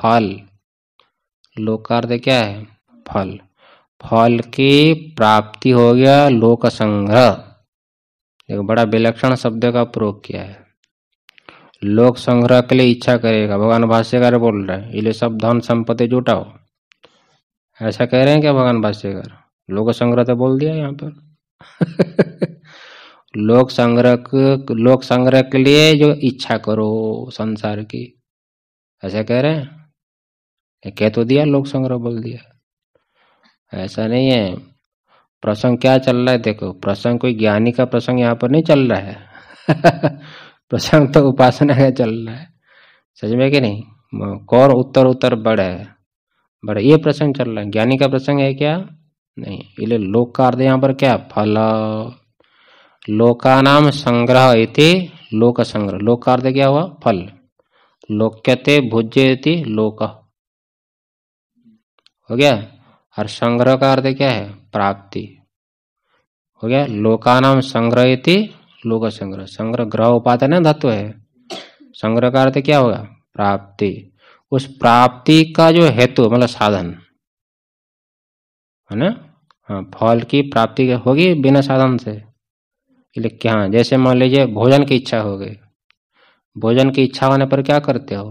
फल लोकार्थ क्या है फल फल की प्राप्ति हो गया लोक संग्रह एक बड़ा विलक्षण शब्द का प्रयोग किया है लोक संग्रह के लिए इच्छा करेगा भगवान भाष्यकार बोल रहे हैं इसलिए सब धन संपत्ति जुटाओ ऐसा कह रहे हैं क्या भगवान भाष्यकार लोक संग्रह तो बोल दिया यहाँ पर लोक संग्रह लोक संग्रह के लिए जो इच्छा करो संसार की ऐसा कह रहे हैं कह तो दिया लोक संग्रह बोल दिया ऐसा नहीं है प्रसंग क्या चल रहा है देखो प्रसंग कोई ज्ञानी का प्रसंग यहाँ पर नहीं चल रहा है प्रसंग तो उपासना का चल रहा है सच में कि नहीं कौर उत्तर उत्तर बढ़ है बड़े ये प्रसंग चल रहा है ज्ञानी का प्रसंग है क्या नहीं इले लोकार्ध यहाँ पर क्या फल लोका नाम संग्रह इति लोक संग्रह लोकार्ध क्या हुआ फल लोक्यते भुज्य लोक हो गया और संग्रह का अर्थ क्या है प्राप्ति हो गया लोका नाम संग्रह इति लोक संग्रह संग्रह ग्रह उपादान है धत्व है संग्रह का अर्थ क्या होगा प्राप्ति उस प्राप्ति का जो हेतु मतलब साधन है ना हाँ फल की प्राप्ति होगी बिना साधन से लिख हाँ जैसे मान लीजिए भोजन की इच्छा हो गई भोजन की इच्छा होने पर क्या करते हो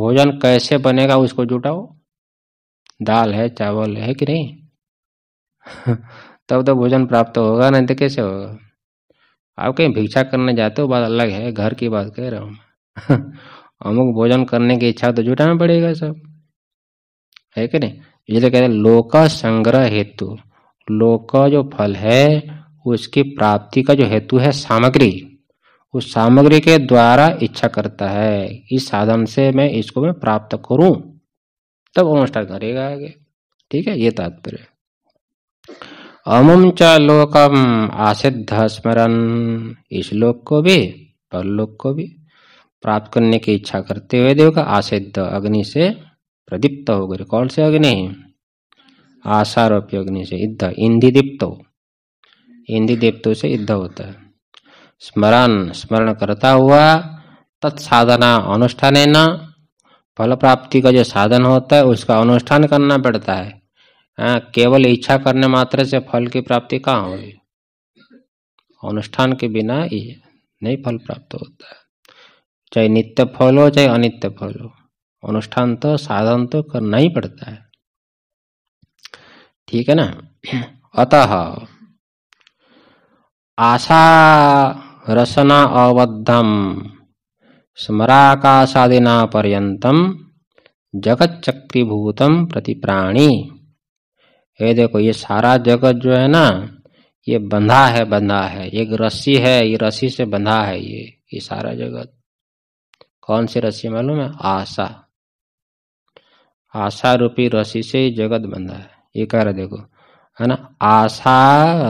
भोजन कैसे बनेगा उसको जुटाओ दाल है चावल है कि नहीं तब तो भोजन प्राप्त होगा नहीं तो कैसे होगा आप कहीं भिक्षा करने जाते हो बात अलग है घर की बात कह रहा हूँ अमुक भोजन करने की इच्छा तो जुटाना पड़ेगा सब है कि नहीं इसलिए कहते हैं लोक संग्रह हेतु लोक जो फल है उसकी प्राप्ति का जो हेतु है सामग्री उस सामग्री के द्वारा इच्छा करता है इस साधन से मैं इसको मैं प्राप्त करूं तब अनुष्ठान करेगा आगे ठीक है ये तात्पर्य अमुम च लोकम आसिद्ध स्मरण इस लोक को भी पर लोक को भी प्राप्त करने की इच्छा करते हुए देव का आसिद्ध अग्नि से प्रदीप्त गए कौन से अग्नि आसारोप्य अग्नि से युद्ध इंधि दीप्त इंधि दीप्त से युद्ध होता है स्मरण स्मरण करता हुआ तत्साधना अनुष्ठान न फल प्राप्ति का जो साधन होता है उसका अनुष्ठान करना पड़ता है आ, केवल इच्छा करने मात्र से फल की प्राप्ति कहाँ होगी अनुष्ठान के बिना ही नहीं फल प्राप्त होता है चाहे नित्य फल हो चाहे अनित्य फल हो अनुष्ठान तो साधन तो करना ही पड़ता है ठीक है ना अतः आशा रसना अवद्धम स्मराकाशादिना पर्यतम जगत चक्रीभूतम प्रति प्राणी ये देखो ये सारा जगत जो है ना ये बंधा है बंधा है एक रस्सी है ये रस्सी से बंधा है ये ये सारा जगत कौन सी रस्सी मालूम है आशा आशा रूपी रसी से ही जगत बंधा है ये कह रहे देखो है ना आशा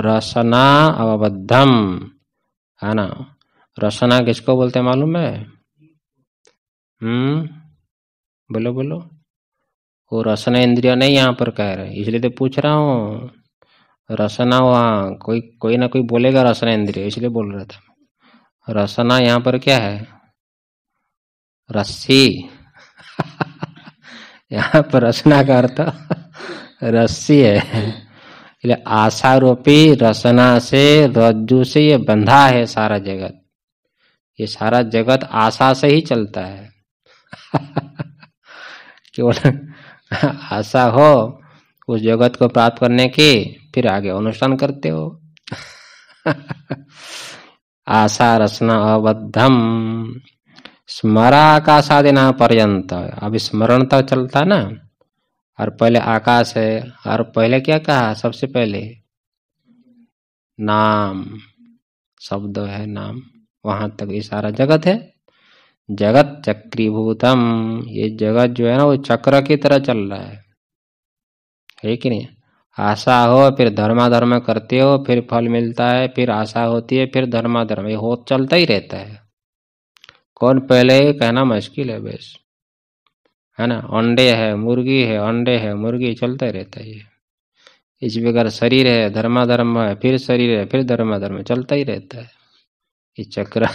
रसना अवबद्धम है ना रसना किसको बोलते हैं मालूम है हम्म बोलो बोलो वो रसना इंद्रिय नहीं यहाँ पर कह रहे इसलिए तो पूछ रहा हूँ रसना वहाँ कोई कोई ना कोई बोलेगा रसना इंद्रिय इसलिए बोल रहा था रसना यहाँ पर क्या है रस्सी यहाँ पर रचना का अर्थ रस्सी है आशा रूपी रसना से रज्जु से ये बंधा है सारा जगत ये सारा जगत आशा से ही चलता है केवल आशा हो उस जगत को प्राप्त करने की फिर आगे अनुष्ठान करते हो आशा रचना अबद्धम स्मरा आकाशादिना पर्यंत अब स्मरण तक तो चलता ना और पहले आकाश है और पहले क्या कहा सबसे पहले नाम शब्द है नाम वहां तक ये सारा जगत है जगत चक्रीभूतम ये जगत जो है ना वो चक्र की तरह चल रहा है है कि नहीं आशा हो फिर धर्माधर्म करते हो फिर फल मिलता है फिर आशा होती है फिर धर्माधर्म ये हो चलता ही रहता है कौन पहले ही कहना मुश्किल है बस है ना अंडे है मुर्गी है अंडे है मुर्गी चलता रहता है इस बेकार शरीर है धर्मा धर्म है फिर शरीर है फिर धर्माधर्म चलता ही रहता है ये चक्र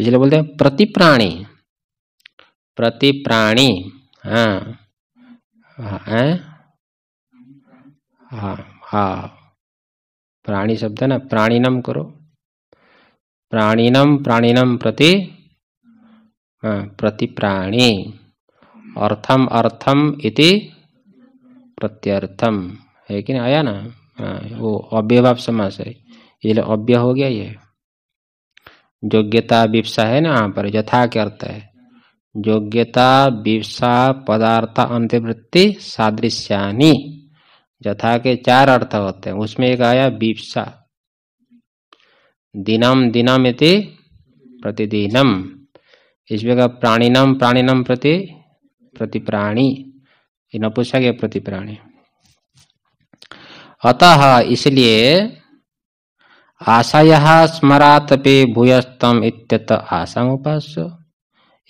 इसलिए बोलते हैं प्रति प्राणी प्रति प्राणी हाँ हाँ हाँ प्राणी शब्द है ना प्राणी नम करो प्राणीनम प्राणीनम प्रति प्रति प्राणी अर्थम अर्थम इति प्रत्यर्थम है कि नहीं आया ना वो अव्यभाव समास है ये अव्य हो गया ये योग्यता विपसा है ना यहाँ पर यथा के अर्थ है योग्यता विपसा पदार्थ अंत्यवृत्ति सादृश्यानी यथा के चार अर्थ होते हैं उसमें एक आया विपसा दिनम दिनम इति प्रतिदिनम इस जगह प्राणिनम प्राणिनम प्रति प्रति प्रतिप्राणी नपुंसक है प्राणी अतः इसलिए आशा स्मरातपे भूयस्तम इत्यत आशा उपास्य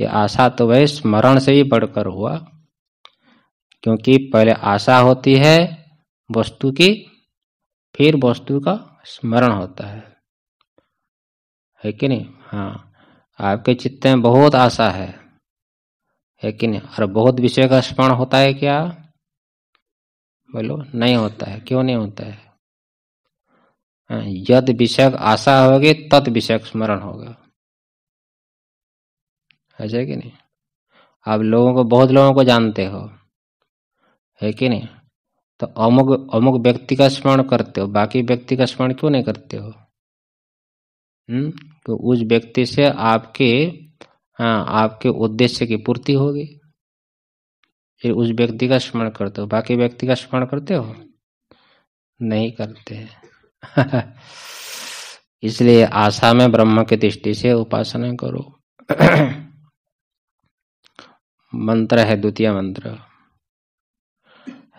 ये आशा तो वह स्मरण से ही बढ़कर हुआ क्योंकि पहले आशा होती है वस्तु की फिर वस्तु का स्मरण होता है है कि नहीं हाँ आपके चित्त में बहुत आशा है है कि नहीं और बहुत विषय का स्मरण होता है क्या बोलो नहीं होता है क्यों नहीं होता है हाँ, यद विषय आशा होगी तद विषय स्मरण होगा ऐसा अच्छा कि नहीं आप लोगों को बहुत लोगों को जानते हो है कि नहीं तो अमुक अमुक व्यक्ति का स्मरण करते हो बाकी व्यक्ति का स्मरण क्यों नहीं करते हो हम्म, तो उस व्यक्ति से आपके हाँ आपके उद्देश्य की पूर्ति होगी फिर उस व्यक्ति का स्मरण करते हो बाकी व्यक्ति का स्मरण करते हो नहीं करते इसलिए आशा में ब्रह्म की दृष्टि से उपासना करो मंत्र है द्वितीय मंत्र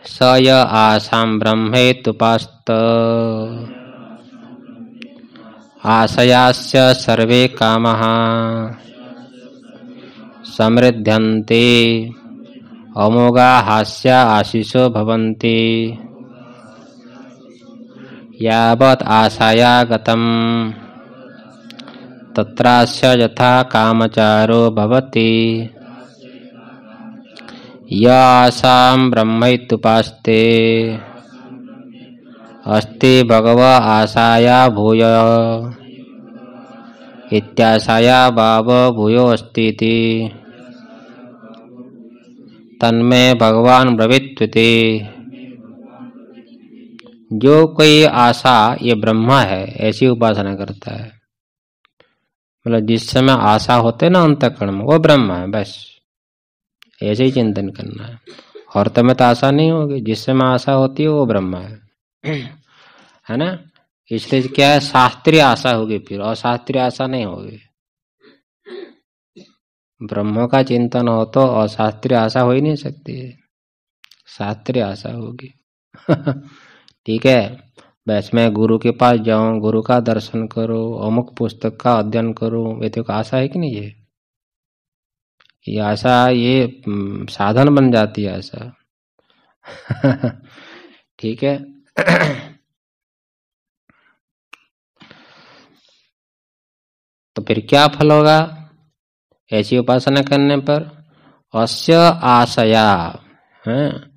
स य आसाम ब्रह्मेतुपास्त आशयास्य सर्वे कामः समृद्ध्यन्ते अमोगा हास्या आशिषो भवन्ति यावत् आशाया गतं तत्रास्य यथा कामचारो भवति य आशां ब्रह्मैत्युपास्ते अस्ति भगव आशाया भूय इत्याशाया भाव भूयो भूयोऽस्तीति तन्मे भगवान ब्रवित्वते जो कोई आशा ये ब्रह्मा है ऐसी उपासना करता है मतलब जिस समय आशा होते ना अंतकरण में वो ब्रह्म है बस ऐसे ही चिंतन करना है और तमें तो, तो आशा नहीं होगी जिस समय आशा होती है वो ब्रह्मा है है ना इसलिए क्या है शास्त्रीय आशा होगी फिर और शास्त्रीय आशा नहीं होगी ब्रह्मों का चिंतन हो तो अशास्त्रीय आशा हो ही नहीं सकती है शास्त्रीय आशा होगी ठीक है बस मैं गुरु के पास जाऊं गुरु का दर्शन करो अमुक पुस्तक का अध्ययन करो ये तो आशा है कि नहीं ये ये आशा ये साधन बन जाती है आशा ठीक है तो फिर क्या फल होगा ऐसी उपासना करने पर अश्य आशया है हाँ,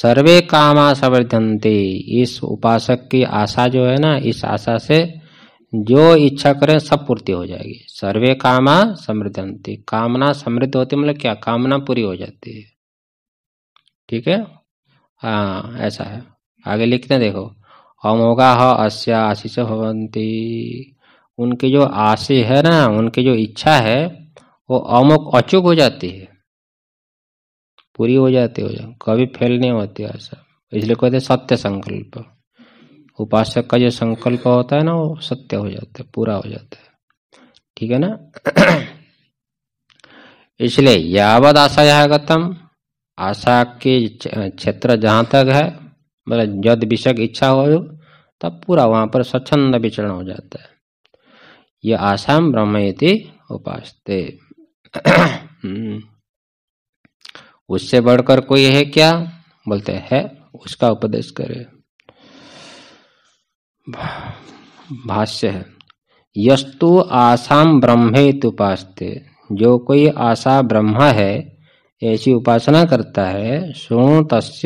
सर्वे कामा संवर्धनते इस उपासक की आशा जो है ना इस आशा से जो इच्छा करें सब पूर्ति हो जाएगी सर्वे कामा समृद्धंती कामना समृद्ध होती मतलब क्या कामना पूरी हो जाती है ठीक है हाँ ऐसा है आगे लिखते देखो अमोगा होगा आशीष भवंती उनकी जो आशी है ना उनकी जो इच्छा है वो अमोक अचूक हो जाती है पूरी हो जाती है कभी फेल नहीं होती आशा इसलिए कहते सत्य संकल्प उपासक का जो संकल्प होता है ना वो सत्य हो जाता है पूरा हो जाता है ठीक है ना इसलिए यावत आशा यहाँ गतम आशा के क्षेत्र जहां तक है मतलब जद विषय इच्छा हो तब पूरा वहाँ पर स्वच्छंद विचरण हो जाता है यह आसाम ब्रह्म उपासते हम्म। उससे बढ़कर कोई है क्या बोलते है उसका उपदेश करे भाष्य है यस्तु आसाम ब्रह्मेत उपासते जो कोई आशा ब्रह्मा है ऐसी उपासना करता है सुणु तस्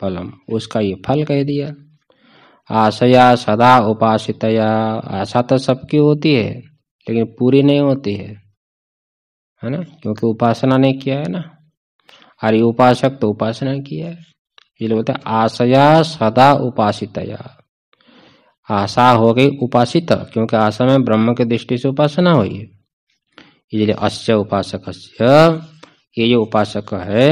फलम उसका ये फल कह दिया आशया सदा उपासितया आशा तो सबकी होती है लेकिन पूरी नहीं होती है है ना क्योंकि उपासना ने किया है ना अरे उपासक तो उपासना किया है ये बोलते आशया सदा उपासितया आशा हो गई उपासित क्योंकि आशा में ब्रह्म के दृष्टि से उपासना हुई है इसलिए अस्य उपासक ये जो उपासक है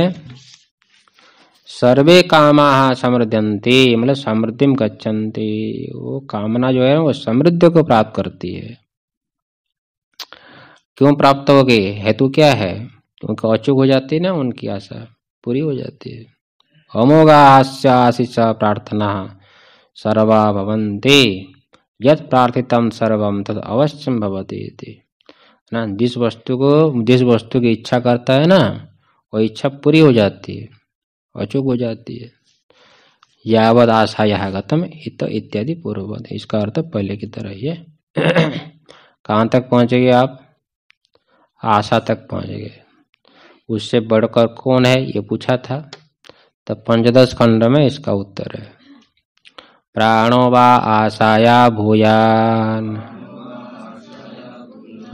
सर्वे कामा समृद्धि मतलब समृद्धि गच्छती वो कामना जो है वो समृद्ध को प्राप्त करती है क्यों प्राप्त हो गई हेतु क्या है क्योंकि अचूक हो जाती है ना उनकी आशा पूरी हो जाती है अमोगा आशा आशीष प्रार्थना सर्वा भवन्ते यद प्रार्थितम सर्वम तद अवश्यम भवती ना जिस वस्तु को जिस वस्तु की इच्छा करता है ना वो इच्छा पूरी हो जाती है अचूक हो जाती है यावद आशा यह गतम इत इत्यादि पूर्ववत इसका अर्थ पहले की तरह ये कहाँ तक पहुँचेगी आप आशा तक पहुँचेंगे उससे बढ़कर कौन है ये पूछा था तो पंचदश खंड में इसका उत्तर है प्राणो वा आशाया भूयान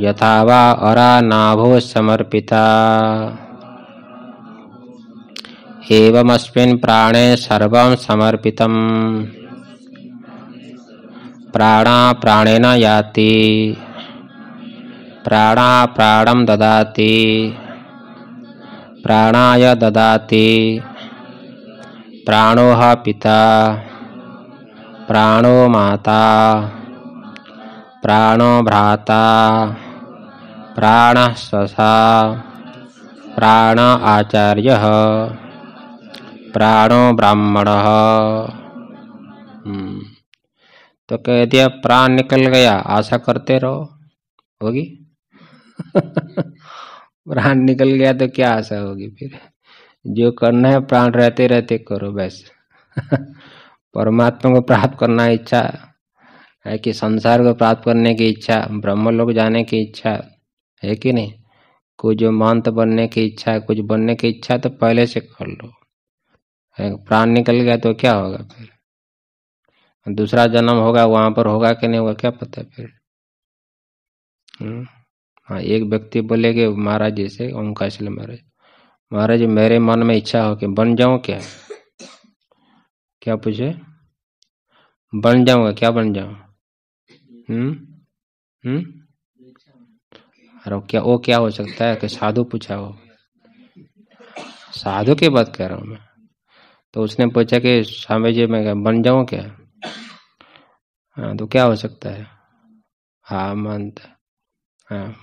यथा वा अरा नाभो समर्पिता प्राणे सर्वं समर्पितम् प्राणा प्राणेन याति प्राणा प्राणम ददाति प्राणाय ददाति प्राणो पिता प्राणो माता प्राणो भ्राता प्राण स्वसा प्राण आचार्यः प्राणो ब्राह्मण हम्म। तो कह दिया प्राण निकल गया आशा करते रहो होगी प्राण निकल गया तो क्या आशा होगी फिर जो करना है प्राण रहते रहते करो बस परमात्मा को प्राप्त करना इच्छा है कि संसार को प्राप्त करने की इच्छा ब्रह्म लोग जाने की इच्छा है कि नहीं कुछ मंत्र बनने की इच्छा कुछ बनने की इच्छा तो पहले से कर लो प्राण निकल गया तो क्या होगा फिर दूसरा जन्म होगा वहां पर होगा कि नहीं होगा क्या पता फिर हम्म, हाँ एक व्यक्ति बोले कि महाराज जी से इसलिए महाराज महाराज जी मेरे मन में इच्छा हो कि बन जाऊं क्या क्या पूछे बन जाऊंगा क्या बन जाऊं हम्म हम्म अरे क्या वो क्या हो सकता है कि साधु पूछा हो साधु की बात कर रहा हूँ मैं तो उसने पूछा कि स्वामी जी मैं बन जाऊं क्या हाँ तो क्या हो सकता है हा मानता हाँ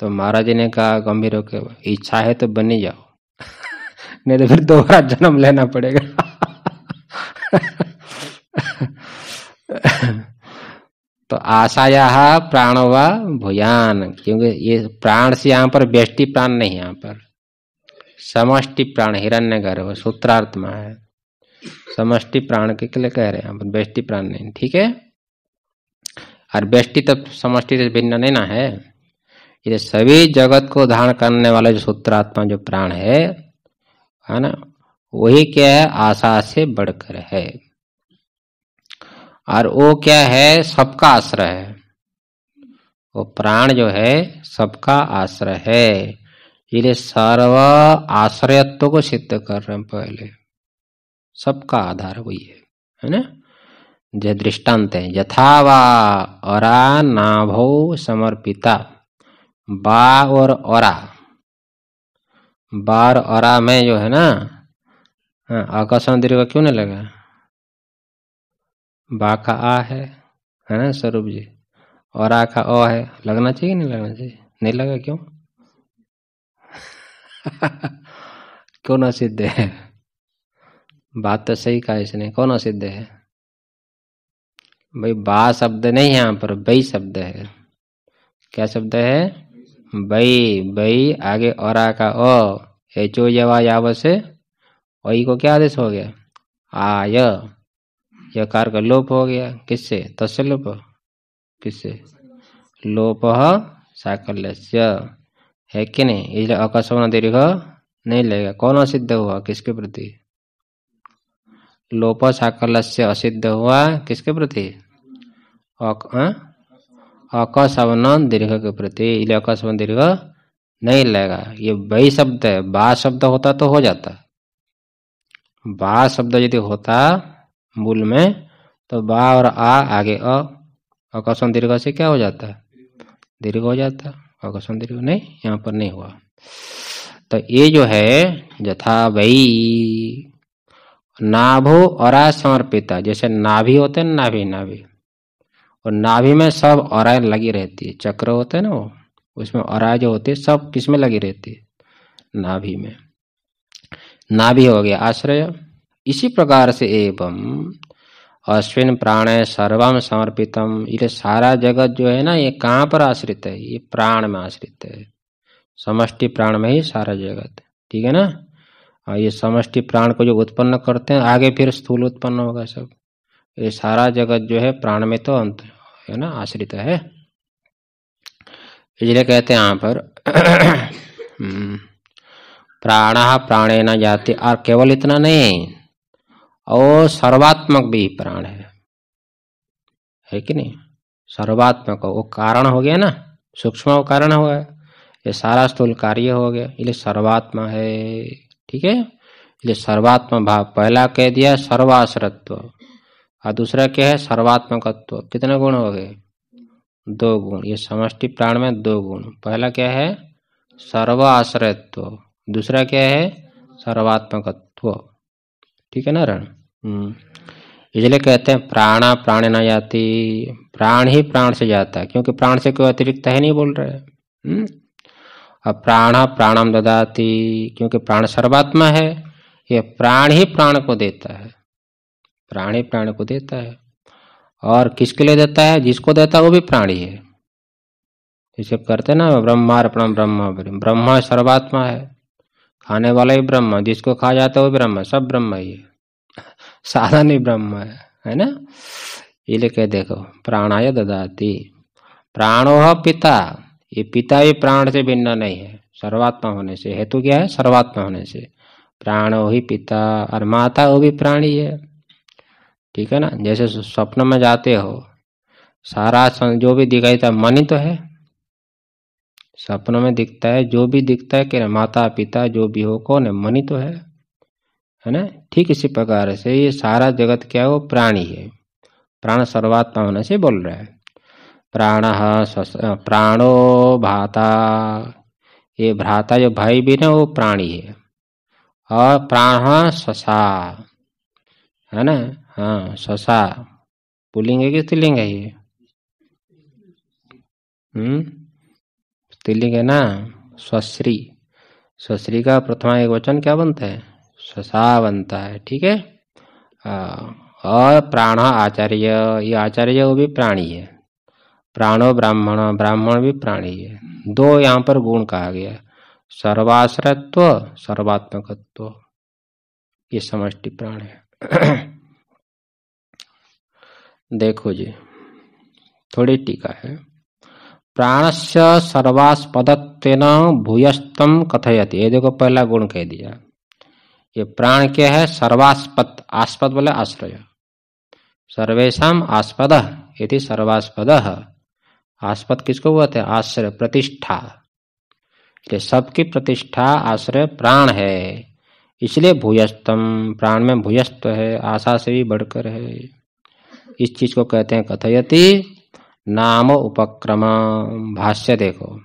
तो महाराज ने कहा गंभीर होकर इच्छा है तो बन ही जाओ नहीं तो फिर दोबारा जन्म लेना पड़ेगा तो आशा यहा प्राण व भुयान क्योंकि ये प्राण से यहाँ पर व्यष्टि प्राण नहीं यहाँ पर समष्टि प्राण हिरण्य गर्भ सूत्रार्थ में है समष्टि प्राण के, लिए कह रहे हैं बेष्टि प्राण नहीं ठीक है और बेष्टि तो समष्टि से भिन्न नहीं ना है ये सभी जगत को धारण करने वाला जो सूत्रात्मा जो प्राण है है ना वही क्या है आशा से बढ़कर है और वो क्या है सबका आश्रय है वो प्राण जो है सबका आश्रय है इसलिए सर्व आश्रयत्व को सिद्ध कर रहे हैं पहले सबका आधार वही है है ना जो दृष्टांत है यथावा अरा नाभो समर्पिता बा और औरा बार अरा में जो है ना आकाशन हाँ, दीर्घ क्यों नहीं लगा बा का आ है है ना स्वरूप जी और आ का अ है लगना चाहिए नहीं लगना चाहिए नहीं लगा क्यों क्यों ना सिद्ध है बात तो सही कहा इसने कौन असिद्ध है भाई बा शब्द नहीं है यहाँ पर बई शब्द है क्या शब्द है बई बई आगे और आ का ओ एचो यवा याव से को क्या आदेश हो गया य यकार का लोप हो गया किससे तस्य लोप किससे लोप साकल्य है कि नहीं इसलिए अकस्मण दीर्घ नहीं लेगा कौन असिद्ध हुआ किसके प्रति लोप साकलस्य असिद्ध हुआ किसके प्रति अकसवन दीर्घ के प्रति इसलिए अकसवन दीर्घ नहीं लगेगा ये वही शब्द है बा शब्द होता तो हो जाता बा शब्द यदि होता मूल में तो बा और आ आगे अ अकसवन दीर्घ से क्या हो जाता है दीर्घ हो जाता अकसवन दीर्घ नहीं यहाँ पर नहीं हुआ तो ये जो है यथा वही नाभो और समर्पिता जैसे नाभि होते हैं नाभि नाभि और नाभि में सब और लगी रहती है चक्र होते हैं ना वो उसमें और जो होती है सब किस में लगी रहती है नाभि में नाभि हो गया आश्रय इसी प्रकार से एवं अश्विन प्राण है सर्वम समर्पितम ये सारा जगत जो है ना ये कहाँ पर आश्रित है ये प्राण में आश्रित है समष्टि प्राण में ही सारा जगत ठीक है ना और हाँ, ये समष्टि प्राण को जो उत्पन्न करते हैं आगे फिर स्थूल उत्पन्न होगा सब ये सारा जगत जो है प्राण में तो अंत है ना आश्रित है इसलिए कहते हैं यहाँ पर हम्म, प्राण प्राणे न जाति और केवल इतना नहीं और सर्वात्मक भी प्राण है है कि नहीं सर्वात्मक वो कारण हो गया ना सूक्ष्म कारण हो गया ये सारा स्थूल कार्य हो गया इसलिए सर्वात्मा है ठीक है इसलिए सर्वात्म भाव पहला कह दिया सर्वाश्रत्व और दूसरा क्या है सर्वात्मकत्व कितने गुण हो गए दो गुण ये समष्टि प्राण में दो गुण पहला क्या है सर्व आश्रयत्व दूसरा क्या है सर्वात्मकत्व ठीक है ना रण हम्म। इसलिए कहते हैं प्राणा प्राण न जाती प्राण ही प्राण से जाता है क्योंकि प्राण से कोई अतिरिक्त है नहीं बोल रहे हम्म अब प्राण प्राणम ददाती क्योंकि प्राण सर्वात्मा है यह प्राण ही प्राण को देता है प्राण ही प्राण को देता है और किसके लिए देता है जिसको देता है वो भी प्राणी है जिसे करते ना ब्रह्मार्पणम ब्रह्म ब्रह्म सर्वात्मा है खाने वाला ही ब्रह्मा जिसको खा जाता है वो ब्रह्म सब ब्रह्म ही है साधन ही ब्रह्म है है ना ये लेके देखो प्राणाय ददाती प्राणो पिता ये पिता भी प्राण से भिन्न नहीं है सर्वात्मा होने से हेतु क्या है सर्वात्मा होने से प्राण ही पिता और माता वो भी प्राण ही है ठीक है ना जैसे स्वप्न में जाते हो सारा जो भी दिखाई था मन ही तो है सपनों में दिखता है जो भी दिखता है कि माता पिता जो भी हो कौन है मनी तो है है ना ठीक इसी प्रकार से ये सारा जगत क्या है वो प्राणी है प्राण सर्वात्मा होने से बोल रहा है प्राण प्राणो भ्राता ये भ्राता जो भाई भी ना वो प्राणी है और प्राण ससा है ना हाँ ससा पुलिंग है कि स्त्रीलिंग है ये हम्म स्त्रीलिंग है ना स्वश्री स्वश्री का प्रथमा एक वचन क्या बनता है ससा बनता है ठीक है और प्राण आचार्य ये आचार्य वो भी प्राणी है प्राणो ब्राह्मण ब्राह्मण भी प्राणी है दो यहाँ पर गुण कहा गया है सर्वाश्रत्व सर्वात्मकत्व ये समष्टि प्राण है देखो जी थोड़ी टीका है प्राणस्य सर्वास्पदत्वेन भूयस्तम कथयति ये देखो पहला गुण कह दिया ये प्राण क्या है सर्वास्पद आस्पद बोले आश्रय सर्वेशा आस्पद यदि सर्वास्पद आस्पद किसको हुआ था आश्रय प्रतिष्ठा इसलिए सबकी प्रतिष्ठा आश्रय प्राण है इसलिए भूयस्तम प्राण में भूयस्त है आशा से भी बढ़कर है इस चीज को कहते हैं कथयति नाम उपक्रम भाष्य देखो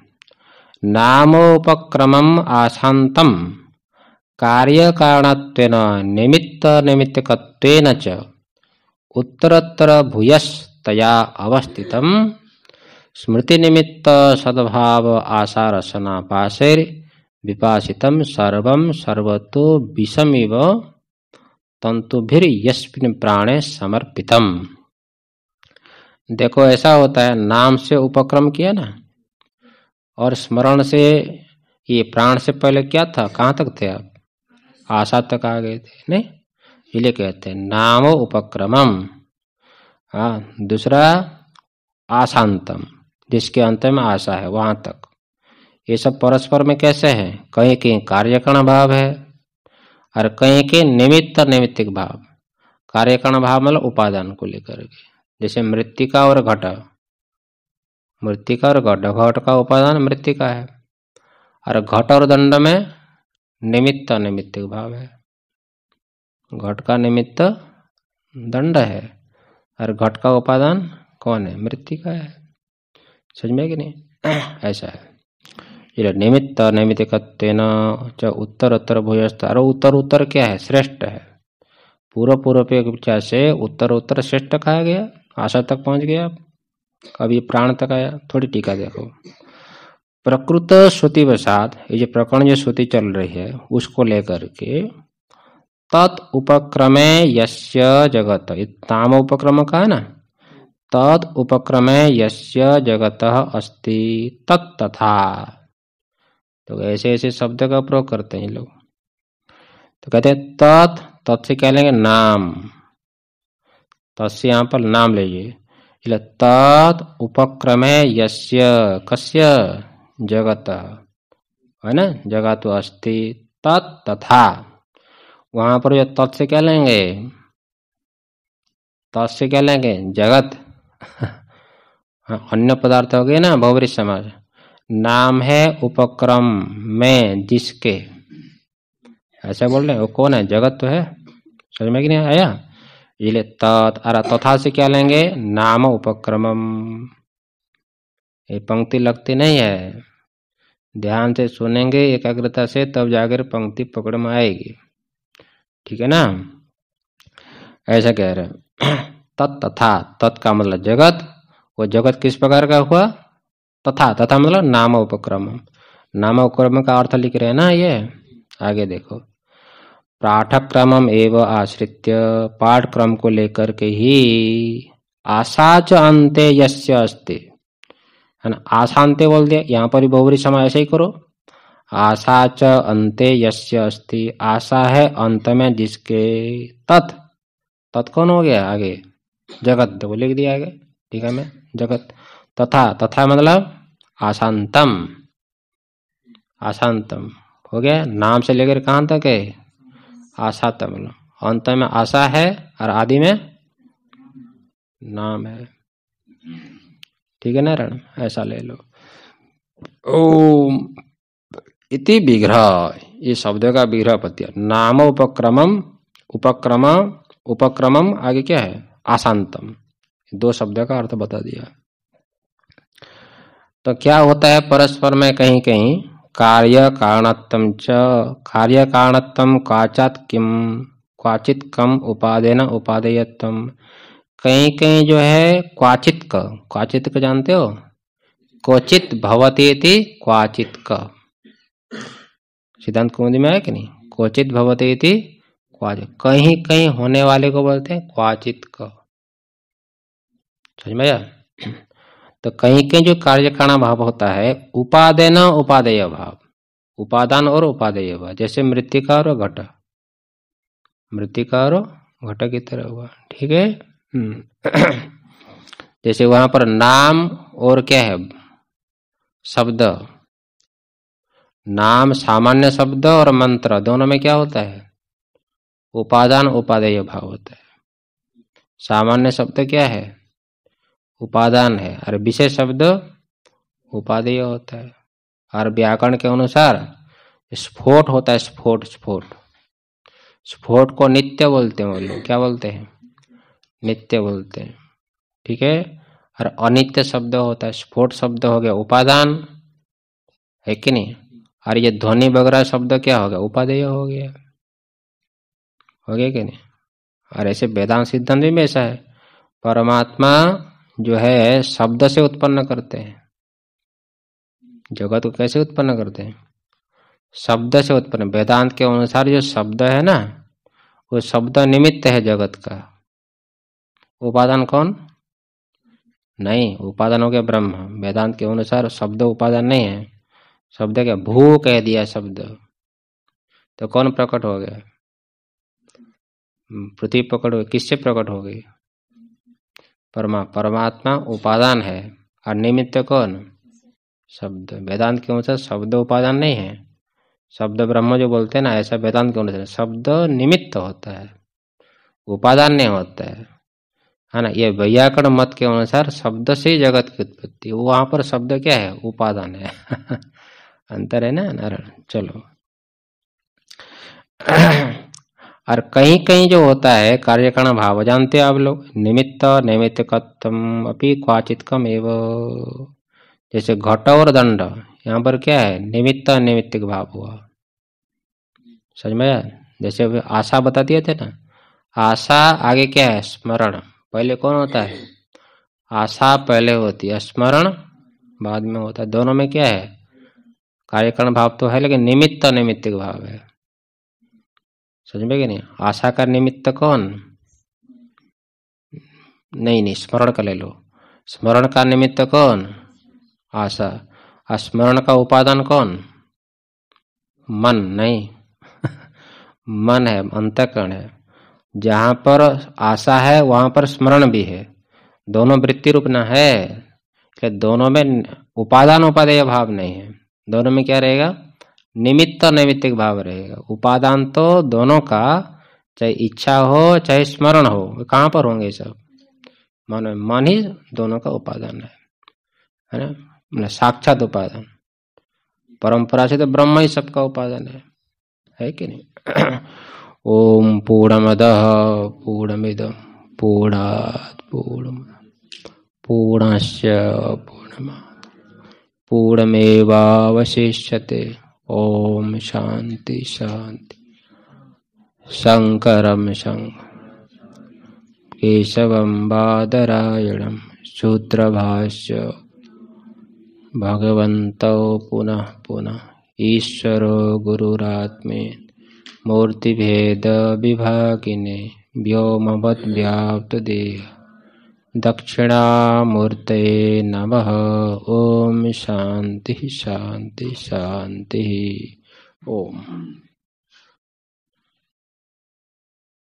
नामोपक्रमम आशातम कार्य कारण निमित्त निमित्तकत्वेन उत्तरोत्तर भूयस्तया अवस्थितम स्मृति निमित्त सद्भाव आशा रसना पाशेर विपासितम सर्वम सर्वतो विषमिव तंतुभिर यस्मिन प्राणे समर्पितम देखो ऐसा होता है नाम से उपक्रम किया ना और स्मरण से ये प्राण से पहले क्या था कहाँ तक थे आप आशा तक आ गए थे नहीं इसलिए कहते हैं नाम उपक्रमम हाँ दूसरा आशांतम जिसके अंत में आशा है वहां तक ये सब परस्पर में कैसे है कहीं कहीं कार्यकरण भाव है और कहीं के निमित्त निमित्तिक भाव कार्यकरण भाव मतलब उपादान को लेकर के जैसे मृतिका और घट मृतिका और घट घट का उपादान मृतिका है और घट और दंड में निमित्त निमित्तिक भाव है घट का निमित्त दंड है और घट का उपादान कौन है मृतिका है समझ में कि नहीं हाँ। ऐसा है ये निमित्त नैमित्तिकत्वेन च उत्तर उत्तर भूयस्थ अरे उत्तर उत्तर क्या है श्रेष्ठ है पूर्व पूर्व पे विचार से उत्तर उत्तर श्रेष्ठ कहा गया आशा तक पहुंच गया अभी प्राण तक आया थोड़ी टीका देखो प्रकृत श्रुति प्रसाद ये जो प्रकरण जो श्रुति चल रही है उसको लेकर के तत् उपक्रमे यश जगत ये ताम उपक्रम का है ना तत्पक्रमे उपक्रमे जगत जगतः अस्ति तत् तथा तो ऐसे ऐसे शब्द का प्रयोग करते हैं लोग तो कहते हैं तत् तत् से कह लेंगे नाम तस् यहाँ पर नाम लीजिए इसलिए तत् उपक्रमे यस्य कस्य जगत है ना जगत अस्ति तत् तथा वहां पर जो तत् से कह लेंगे तत् से कह लेंगे जगत अन्य पदार्थ हो गए ना बहुवरी समाज नाम है उपक्रम में जिसके ऐसा बोल रहे वो कौन है जगत तो है समझ में कि नहीं आया इसलिए तथा से क्या लेंगे नाम उपक्रमम ये पंक्ति लगती नहीं है ध्यान से सुनेंगे एकाग्रता से तब जाकर पंक्ति पकड़ में आएगी ठीक है ना ऐसा कह रहे हैं तत् तथा तत् का मतलब जगत वो जगत किस प्रकार का हुआ तथा तथा मतलब नाम उपक्रम नाम उपक्रम का अर्थ लिख रहे हैं ना ये आगे देखो पाठक्रम एवं आश्रित पाठ क्रम को लेकर के ही आशा च अंत यश अस्ति है ना अंत्य बोल दिया यहाँ पर भी बहुवरी समय ऐसे ही करो आशा च अंत यश अस्ति आशा है अंत में जिसके तत् तत् कौन हो गया आगे जगत देखो लिख दिया है ठीक है मैं जगत तथा तथा मतलब आशांतम आशांतम हो गया नाम से लेकर कहाँ तक है आशात मतलब अंत में आशा है और आदि में नाम है ठीक है नारायण ऐसा ले लो ओम इति विग्रह ये शब्द का विग्रह पत्य नाम उपक्रम उपक्रम उपक्रम आगे क्या है अशांतम दो शब्द का अर्थ बता दिया तो क्या होता है परस्पर में कहीं कहीं कार्य कारणत्म च कार्य कारणत्म काचात किम क्वाचित कम उपादेन उपादेयत्म कहीं कहीं जो है क्वाचित का क्वाचित क जानते हो क्वचित भवती क्वाचित का सिद्धांत कुमारी में है कि नहीं क्वचित भवती थी क्वाज कहीं कहीं होने वाले को बोलते हैं क्वाचित क समझ में आया तो कहीं कहीं जो कार्यकारणा भाव होता है उपादेन उपादेय भाव उपादान और उपादेय भाव जैसे मृतिका और घट मृतिका और घट की तरह हुआ ठीक है हम्म। जैसे वहां पर नाम और क्या है शब्द नाम सामान्य शब्द और मंत्र दोनों में क्या होता है उपादान उपादेय भाव होता है सामान्य शब्द क्या है उपादान है और विशेष शब्द उपादेय होता है और व्याकरण के अनुसार स्फोट होता है स्फोट स्फोट स्फोट को नित्य बोलते हैं वो क्या बोलते हैं नित्य बोलते हैं ठीक है और अनित्य शब्द होता है स्फोट शब्द हो गया उपादान है कि नहीं और ये ध्वनि वगैरह शब्द क्या हो गया उपादेय हो गया हो गया कि नहीं और ऐसे वेदांत सिद्धांत भी ऐसा है परमात्मा जो है शब्द से उत्पन्न करते हैं जगत को कैसे उत्पन्न करते हैं शब्द से उत्पन्न वेदांत के अनुसार जो शब्द है ना वो शब्द निमित्त है जगत का उपादान कौन नहीं उपादान हो गया ब्रह्म वेदांत के अनुसार शब्द उपादान नहीं है शब्द क्या भू कह दिया शब्द तो कौन प्रकट हो गया हम्म, पृथ्वी प्रकट हो किससे प्रकट हो गई परमा परमात्मा उपादान है और निमित्त कौन शब्द वेदांत के अनुसार शब्द उपादान नहीं है शब्द ब्रह्म जो बोलते हैं ना ऐसा वेदांत के अनुसार शब्द निमित्त होता है उपादान नहीं होता है है ना ये वैयाकरण मत के अनुसार शब्द से ही जगत की उत्पत्ति वहां पर शब्द क्या है उपादान है अंतर है ना नारायण चलो और कहीं कहीं जो होता है कार्यकरण भाव जानते हो आप लोग निमित्त नैमित्तम अपनी क्वाचित कम एव जैसे घट और दंड यहाँ पर क्या है निमित्त निमित्त भाव हुआ समझ में जैसे आशा बता दिए थे ना आशा आगे क्या है स्मरण पहले कौन होता है आशा पहले होती है स्मरण बाद में होता है दोनों में क्या है कार्यकरण भाव तो है लेकिन निमित्त निमित्त भाव है समझ कि नहीं आशा का निमित्त कौन नहीं नहीं स्मरण का ले लो स्मरण का निमित्त कौन आशा स्मरण का उपादान कौन मन नहीं मन है अंतकरण है जहां पर आशा है वहां पर स्मरण भी है दोनों वृत्ति रूप न है कि दोनों में उपादान उपादेय भाव नहीं है दोनों में क्या रहेगा निमित्त नैमित्तिक भाव रहेगा उपादान तो दोनों का चाहे इच्छा हो चाहे स्मरण हो कहाँ पर होंगे सब मन मन ही दोनों का उपादान है है ना मतलब साक्षात उपादान परंपरा से तो ब्रह्म ही सबका उपादान है है कि नहीं ओम पूर्णमद पूर्णमिद पूर्णात् पूर्ण पूर्णश्च पूर्णमा पूर्णमेवावशिष्यते ओम शांति शांति शंकरम शंख केशवं बादरायणं भाष्य भगवत पुनः पुनः ईश्वर गुरुरात्मे व्याप्त देह दक्षिणामूर्त नम ओम शांति शांति शांति ओम